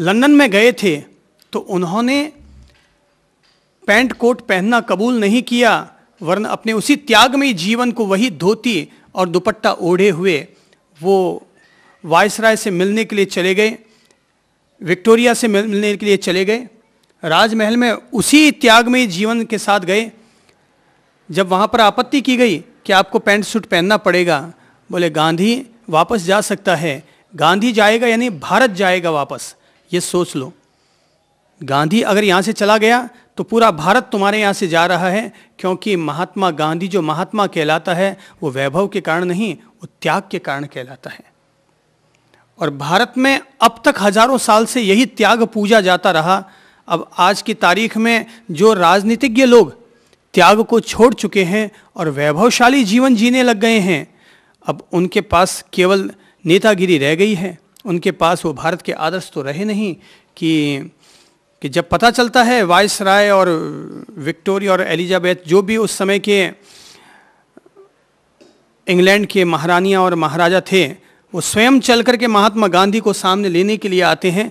लंदन में गए थे तो उन्होंने पैंट कोट पहनना कबूल नहीं किया वरन अपने उसी त्याग में जीवन को वही धोती और दुपट्टा ओढ़े हुए वो वायसराय से मिलने के लिए चले गए विक्टोरिया से मिलने के लिए चले गए राजमहल में उसी त्याग में जीवन के साथ गए जब वहाँ पर आपत्ति की गई कि आपको पैंट सूट पहनना पड़ेगा बोले गांधी वापस जा सकता है गांधी जाएगा यानी भारत जाएगा वापस ये सोच लो गांधी अगर यहाँ से चला गया तो पूरा भारत तुम्हारे यहाँ से जा रहा है क्योंकि महात्मा गांधी जो महात्मा कहलाता है वो वैभव के कारण नहीं वो त्याग के कारण कहलाता है और भारत में अब तक हजारों साल से यही त्याग पूजा जाता रहा अब आज की तारीख में जो राजनीतिज्ञ लोग त्याग को छोड़ चुके हैं और वैभवशाली जीवन जीने लग गए हैं अब उनके पास केवल नेतागिरी रह गई है उनके पास वो भारत के आदर्श तो रहे नहीं कि कि जब पता चलता है वाइस राय और विक्टोरिया और एलिजाबेथ जो भी उस समय के इंग्लैंड के महारानियाँ और महाराजा थे वो स्वयं चल करके महात्मा गांधी को सामने लेने के लिए आते हैं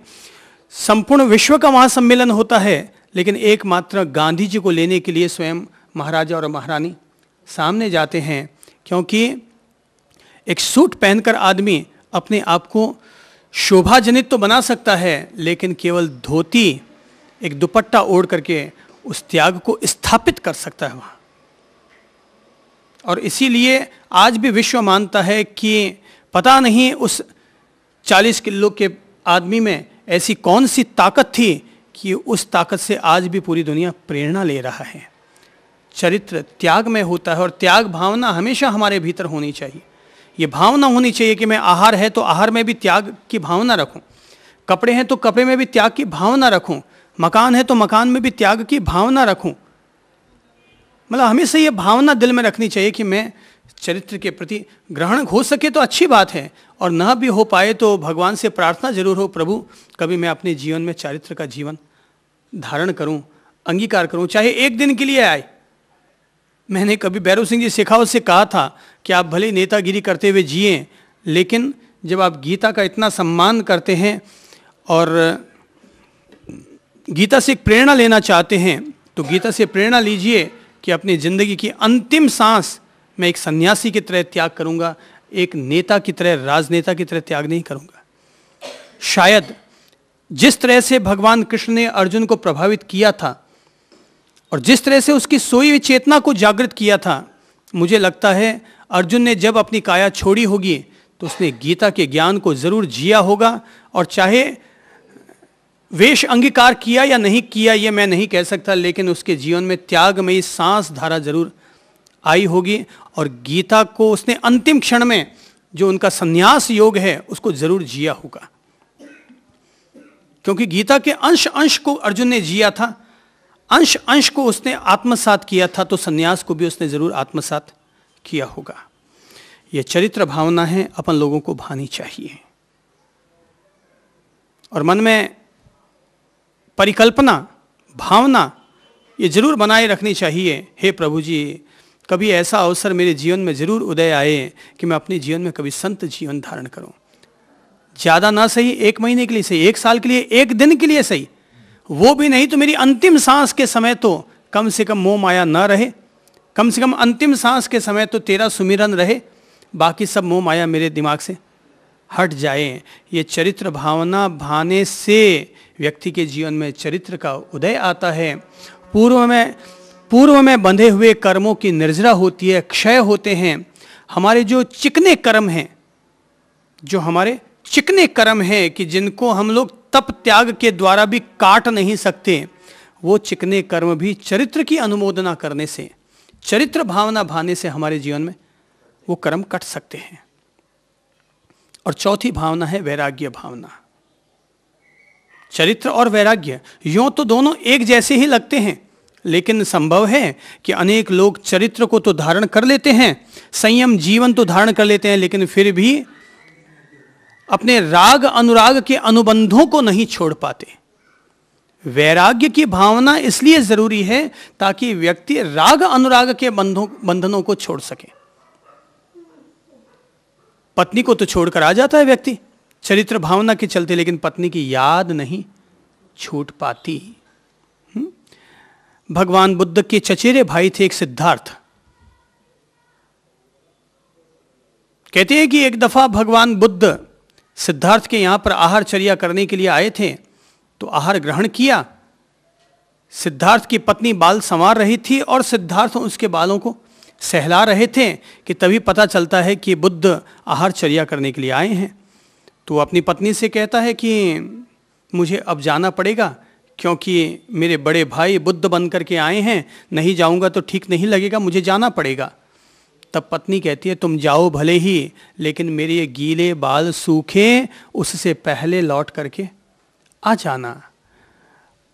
संपूर्ण विश्व का महासम्मेलन होता है लेकिन एकमात्र गांधी जी को लेने के लिए स्वयं महाराजा और महारानी सामने जाते हैं क्योंकि एक सूट पहनकर आदमी अपने आप को शोभाजनित तो बना सकता है लेकिन केवल धोती एक दुपट्टा ओढ़ करके उस त्याग को स्थापित कर सकता है वहाँ और इसीलिए आज भी विश्व मानता है कि पता नहीं उस चालीस किलो के आदमी में ऐसी कौन सी ताकत थी कि उस ताकत से आज भी पूरी दुनिया प्रेरणा ले रहा है चरित्र त्याग में होता है और त्याग भावना हमेशा हमारे भीतर होनी चाहिए ये भावना होनी चाहिए कि मैं आहार है तो आहार में भी त्याग की भावना रखूं कपड़े हैं तो कपड़े में भी त्याग की भावना रखूं मकान है तो मकान में भी त्याग की भावना रखूं मतलब हमेशा ये भावना दिल में रखनी चाहिए कि मैं चरित्र के प्रति ग्रहण हो सके तो अच्छी बात है और ना भी हो पाए तो भगवान से प्रार्थना जरूर हो प्रभु कभी मैं अपने जीवन में चरित्र का जीवन धारण करूं अंगीकार करूं चाहे एक दिन के लिए आए मैंने कभी भैरव सिंह जी शेखावत से कहा था कि आप भले नेतागिरी करते हुए जिए लेकिन जब आप गीता का इतना सम्मान करते हैं और गीता से एक प्रेरणा लेना चाहते हैं तो गीता से प्रेरणा लीजिए कि अपनी ज़िंदगी की अंतिम सांस मैं एक सन्यासी की तरह त्याग करूँगा एक नेता की तरह राजनेता की तरह त्याग नहीं करूँगा शायद जिस तरह से भगवान कृष्ण ने अर्जुन को प्रभावित किया था और जिस तरह से उसकी सोई हुई चेतना को जागृत किया था मुझे लगता है अर्जुन ने जब अपनी काया छोड़ी होगी तो उसने गीता के ज्ञान को ज़रूर जिया होगा और चाहे वेश अंगीकार किया या नहीं किया ये मैं नहीं कह सकता लेकिन उसके जीवन में त्यागमयी सांस धारा जरूर आई होगी और गीता को उसने अंतिम क्षण में जो उनका संन्यास योग है उसको जरूर जिया होगा क्योंकि गीता के अंश अंश को अर्जुन ने जिया था अंश अंश को उसने आत्मसात किया था तो संन्यास को भी उसने जरूर आत्मसात किया होगा यह चरित्र भावना है अपन लोगों को भानी चाहिए और मन में परिकल्पना भावना ये जरूर बनाए रखनी चाहिए हे प्रभु जी कभी ऐसा अवसर मेरे जीवन में जरूर उदय आए कि मैं अपने जीवन में कभी संत जीवन धारण करूं ज़्यादा ना सही एक महीने के लिए सही एक साल के लिए एक दिन के लिए सही वो भी नहीं तो मेरी अंतिम सांस के समय तो कम से कम मोह माया ना रहे कम से कम अंतिम सांस के समय तो तेरा सुमिरन रहे बाकी सब मोह माया मेरे दिमाग से हट जाए ये चरित्र भावना भाने से व्यक्ति के जीवन में चरित्र का उदय आता है पूर्व में पूर्व में बंधे हुए कर्मों की निर्जरा होती है क्षय होते हैं हमारे जो चिकने कर्म हैं जो हमारे चिकने कर्म हैं कि जिनको हम लोग तप त्याग के द्वारा भी काट नहीं सकते वो चिकने कर्म भी चरित्र की अनुमोदना करने से चरित्र भावना भाने से हमारे जीवन में वो कर्म कट सकते हैं और चौथी भावना है वैराग्य भावना चरित्र और वैराग्य यों तो दोनों एक जैसे ही लगते हैं लेकिन संभव है कि अनेक लोग चरित्र को तो धारण कर लेते हैं संयम जीवन तो धारण कर लेते हैं लेकिन फिर भी अपने राग अनुराग के अनुबंधों को नहीं छोड़ पाते वैराग्य की भावना इसलिए जरूरी है ताकि व्यक्ति राग अनुराग के बंधों बंधनों को छोड़ सके पत्नी को तो छोड़कर आ जाता है व्यक्ति चरित्र भावना के चलते लेकिन पत्नी की याद नहीं छूट पाती हम्म? भगवान बुद्ध के चचेरे भाई थे एक सिद्धार्थ कहते हैं कि एक दफा भगवान बुद्ध सिद्धार्थ के यहां पर आहारचर्या करने के लिए आए थे तो आहार ग्रहण किया सिद्धार्थ की पत्नी बाल संवार रही थी और सिद्धार्थ उसके बालों को सहला रहे थे कि तभी पता चलता है कि बुद्ध आहारचर्या करने के लिए आए हैं तो अपनी पत्नी से कहता है कि मुझे अब जाना पड़ेगा क्योंकि मेरे बड़े भाई बुद्ध बन करके आए हैं नहीं जाऊंगा तो ठीक नहीं लगेगा मुझे जाना पड़ेगा तब पत्नी कहती है तुम जाओ भले ही लेकिन मेरे ये गीले बाल सूखे उससे पहले लौट करके आ जाना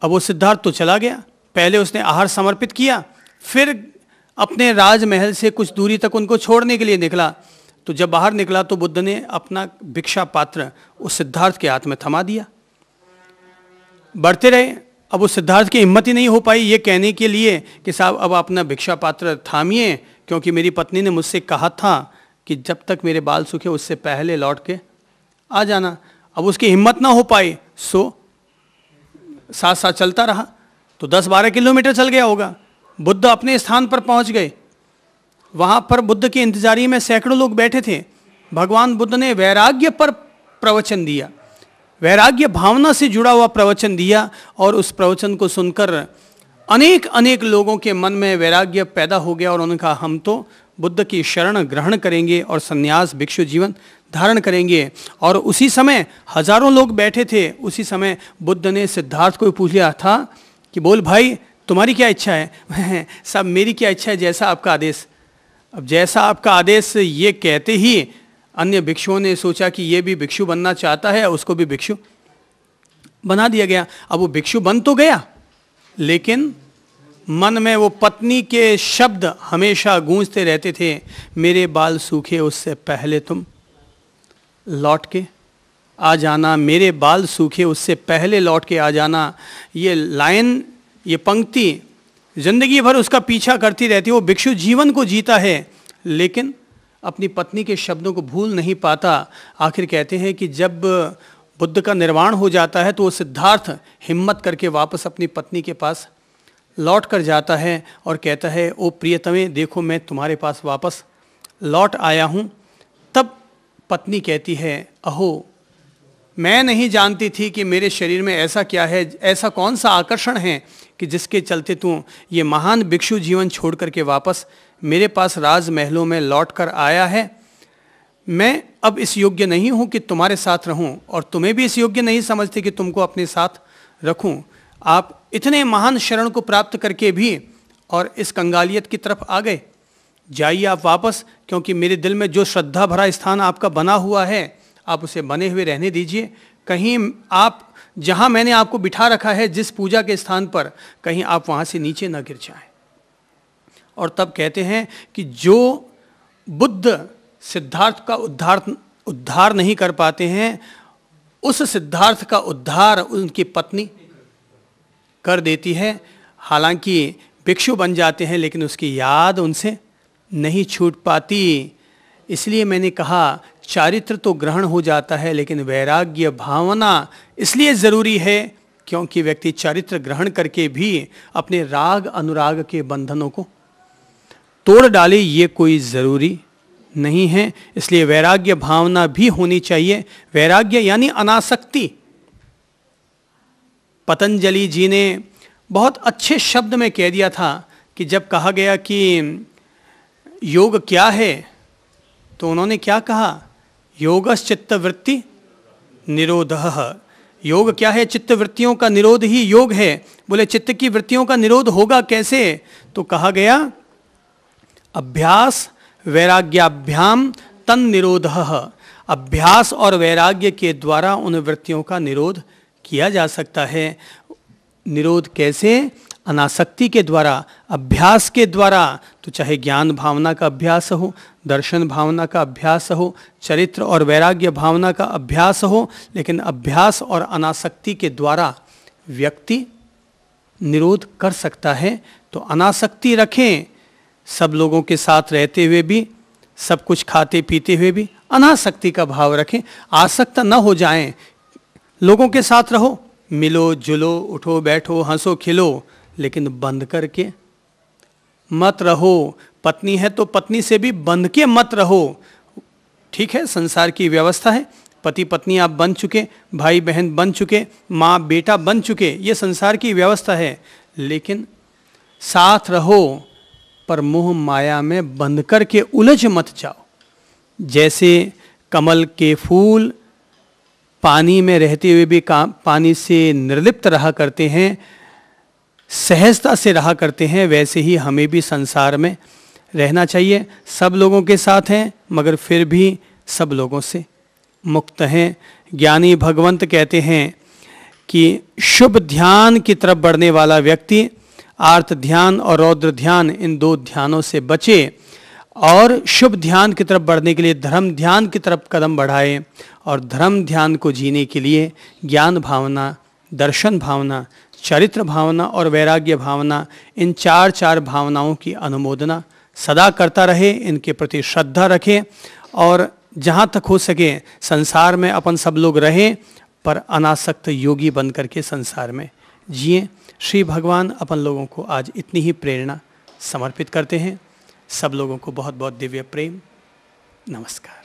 अब वो सिद्धार्थ तो चला गया पहले उसने आहार समर्पित किया फिर अपने राजमहल से कुछ दूरी तक उनको छोड़ने के लिए निकला तो जब बाहर निकला तो बुद्ध ने अपना भिक्षा पात्र उस सिद्धार्थ के हाथ में थमा दिया बढ़ते रहे अब उस सिद्धार्थ की हिम्मत ही नहीं हो पाई ये कहने के लिए कि साहब अब अपना भिक्षा पात्र थामिए क्योंकि मेरी पत्नी ने मुझसे कहा था कि जब तक मेरे बाल सूखे उससे पहले लौट के आ जाना अब उसकी हिम्मत ना हो पाई सो साथ साथ चलता रहा तो 10-12 किलोमीटर चल गया होगा बुद्ध अपने स्थान पर पहुंच गए वहाँ पर बुद्ध के इंतजारी में सैकड़ों लोग बैठे थे भगवान बुद्ध ने वैराग्य पर प्रवचन दिया वैराग्य भावना से जुड़ा हुआ प्रवचन दिया और उस प्रवचन को सुनकर अनेक अनेक लोगों के मन में वैराग्य पैदा हो गया और उन्होंने कहा हम तो बुद्ध की शरण ग्रहण करेंगे और सन्यास भिक्षु जीवन धारण करेंगे और उसी समय हजारों लोग बैठे थे उसी समय बुद्ध ने सिद्धार्थ को पूछ लिया था कि बोल भाई तुम्हारी क्या इच्छा है (laughs) सब मेरी क्या इच्छा है जैसा आपका आदेश अब जैसा आपका आदेश ये कहते ही अन्य भिक्षुओं ने सोचा कि ये भी भिक्षु बनना चाहता है उसको भी भिक्षु बना दिया गया अब वो भिक्षु बन तो गया लेकिन मन में वो पत्नी के शब्द हमेशा गूंजते रहते थे मेरे बाल सूखे उससे पहले तुम लौट के आ जाना मेरे बाल सूखे उससे पहले लौट के आ जाना ये लाइन ये पंक्ति जिंदगी भर उसका पीछा करती रहती है वो भिक्षु जीवन को जीता है लेकिन अपनी पत्नी के शब्दों को भूल नहीं पाता आखिर कहते हैं कि जब बुद्ध का निर्वाण हो जाता है तो वो सिद्धार्थ हिम्मत करके वापस अपनी पत्नी के पास लौट कर जाता है और कहता है ओ प्रियतमे देखो मैं तुम्हारे पास वापस लौट आया हूँ तब पत्नी कहती है अहो मैं नहीं जानती थी कि मेरे शरीर में ऐसा क्या है ऐसा कौन सा आकर्षण है कि जिसके चलते तू ये महान भिक्षु जीवन छोड़ करके वापस मेरे पास राजमहलों में लौट कर आया है मैं अब इस योग्य नहीं हूँ कि तुम्हारे साथ रहूँ और तुम्हें भी इस योग्य नहीं समझते कि तुमको अपने साथ रखूँ आप इतने महान शरण को प्राप्त करके भी और इस कंगालियत की तरफ आ गए जाइए आप वापस क्योंकि मेरे दिल में जो श्रद्धा भरा स्थान आपका बना हुआ है आप उसे बने हुए रहने दीजिए कहीं आप जहाँ मैंने आपको बिठा रखा है जिस पूजा के स्थान पर कहीं आप वहाँ से नीचे न गिर जाएं और तब कहते हैं कि जो बुद्ध सिद्धार्थ का उद्धार उद्धार नहीं कर पाते हैं उस सिद्धार्थ का उद्धार उनकी पत्नी कर देती है हालांकि भिक्षु बन जाते हैं लेकिन उसकी याद उनसे नहीं छूट पाती इसलिए मैंने कहा चारित्र तो ग्रहण हो जाता है लेकिन वैराग्य भावना इसलिए ज़रूरी है क्योंकि व्यक्ति चारित्र ग्रहण करके भी अपने राग अनुराग के बंधनों को तोड़ डाले ये कोई ज़रूरी नहीं है इसलिए वैराग्य भावना भी होनी चाहिए वैराग्य यानी अनासक्ति पतंजलि जी ने बहुत अच्छे शब्द में कह दिया था कि जब कहा गया कि योग क्या है तो उन्होंने क्या कहा वृत्ति निरोध योग क्या है चित्त वृत्तियों का निरोध ही योग है बोले चित्त की वृत्तियों का निरोध होगा कैसे तो कहा गया अभ्यास वैराग्याभ्याम तन निरोध अभ्यास और वैराग्य के द्वारा उन वृत्तियों का निरोध किया जा सकता है निरोध कैसे अनासक्ति के द्वारा अभ्यास के द्वारा तो चाहे ज्ञान भावना का अभ्यास हो दर्शन भावना का अभ्यास हो चरित्र और वैराग्य भावना का अभ्यास हो लेकिन अभ्यास और अनासक्ति के द्वारा व्यक्ति निरोध कर सकता है तो अनासक्ति रखें सब लोगों के साथ रहते हुए भी सब कुछ खाते पीते हुए भी अनासक्ति का भाव रखें आसक्त न हो जाएं लोगों के साथ रहो मिलो जुलो उठो बैठो हंसो खिलो लेकिन बंद करके मत रहो पत्नी है तो पत्नी से भी बंध के मत रहो ठीक है संसार की व्यवस्था है पति पत्नी आप बन चुके भाई बहन बन चुके माँ बेटा बन चुके ये संसार की व्यवस्था है लेकिन साथ रहो पर मोह माया में बंध करके उलझ मत जाओ जैसे कमल के फूल पानी में रहते हुए भी काम पानी से निर्लिप्त रहा करते हैं सहजता से रहा करते हैं वैसे ही हमें भी संसार में रहना चाहिए सब लोगों के साथ हैं मगर फिर भी सब लोगों से मुक्त हैं ज्ञानी भगवंत कहते हैं कि शुभ ध्यान की तरफ बढ़ने वाला व्यक्ति आर्त ध्यान और रौद्र ध्यान इन दो ध्यानों से बचे और शुभ ध्यान की तरफ बढ़ने के लिए धर्म ध्यान की तरफ कदम बढ़ाए और धर्म ध्यान को जीने के लिए ज्ञान भावना दर्शन भावना चरित्र भावना और वैराग्य भावना इन चार चार भावनाओं की अनुमोदना सदा करता रहे इनके प्रति श्रद्धा रखें और जहाँ तक हो सके संसार में अपन सब लोग रहें पर अनासक्त योगी बन करके संसार में जिए श्री भगवान अपन लोगों को आज इतनी ही प्रेरणा समर्पित करते हैं सब लोगों को बहुत बहुत दिव्य प्रेम नमस्कार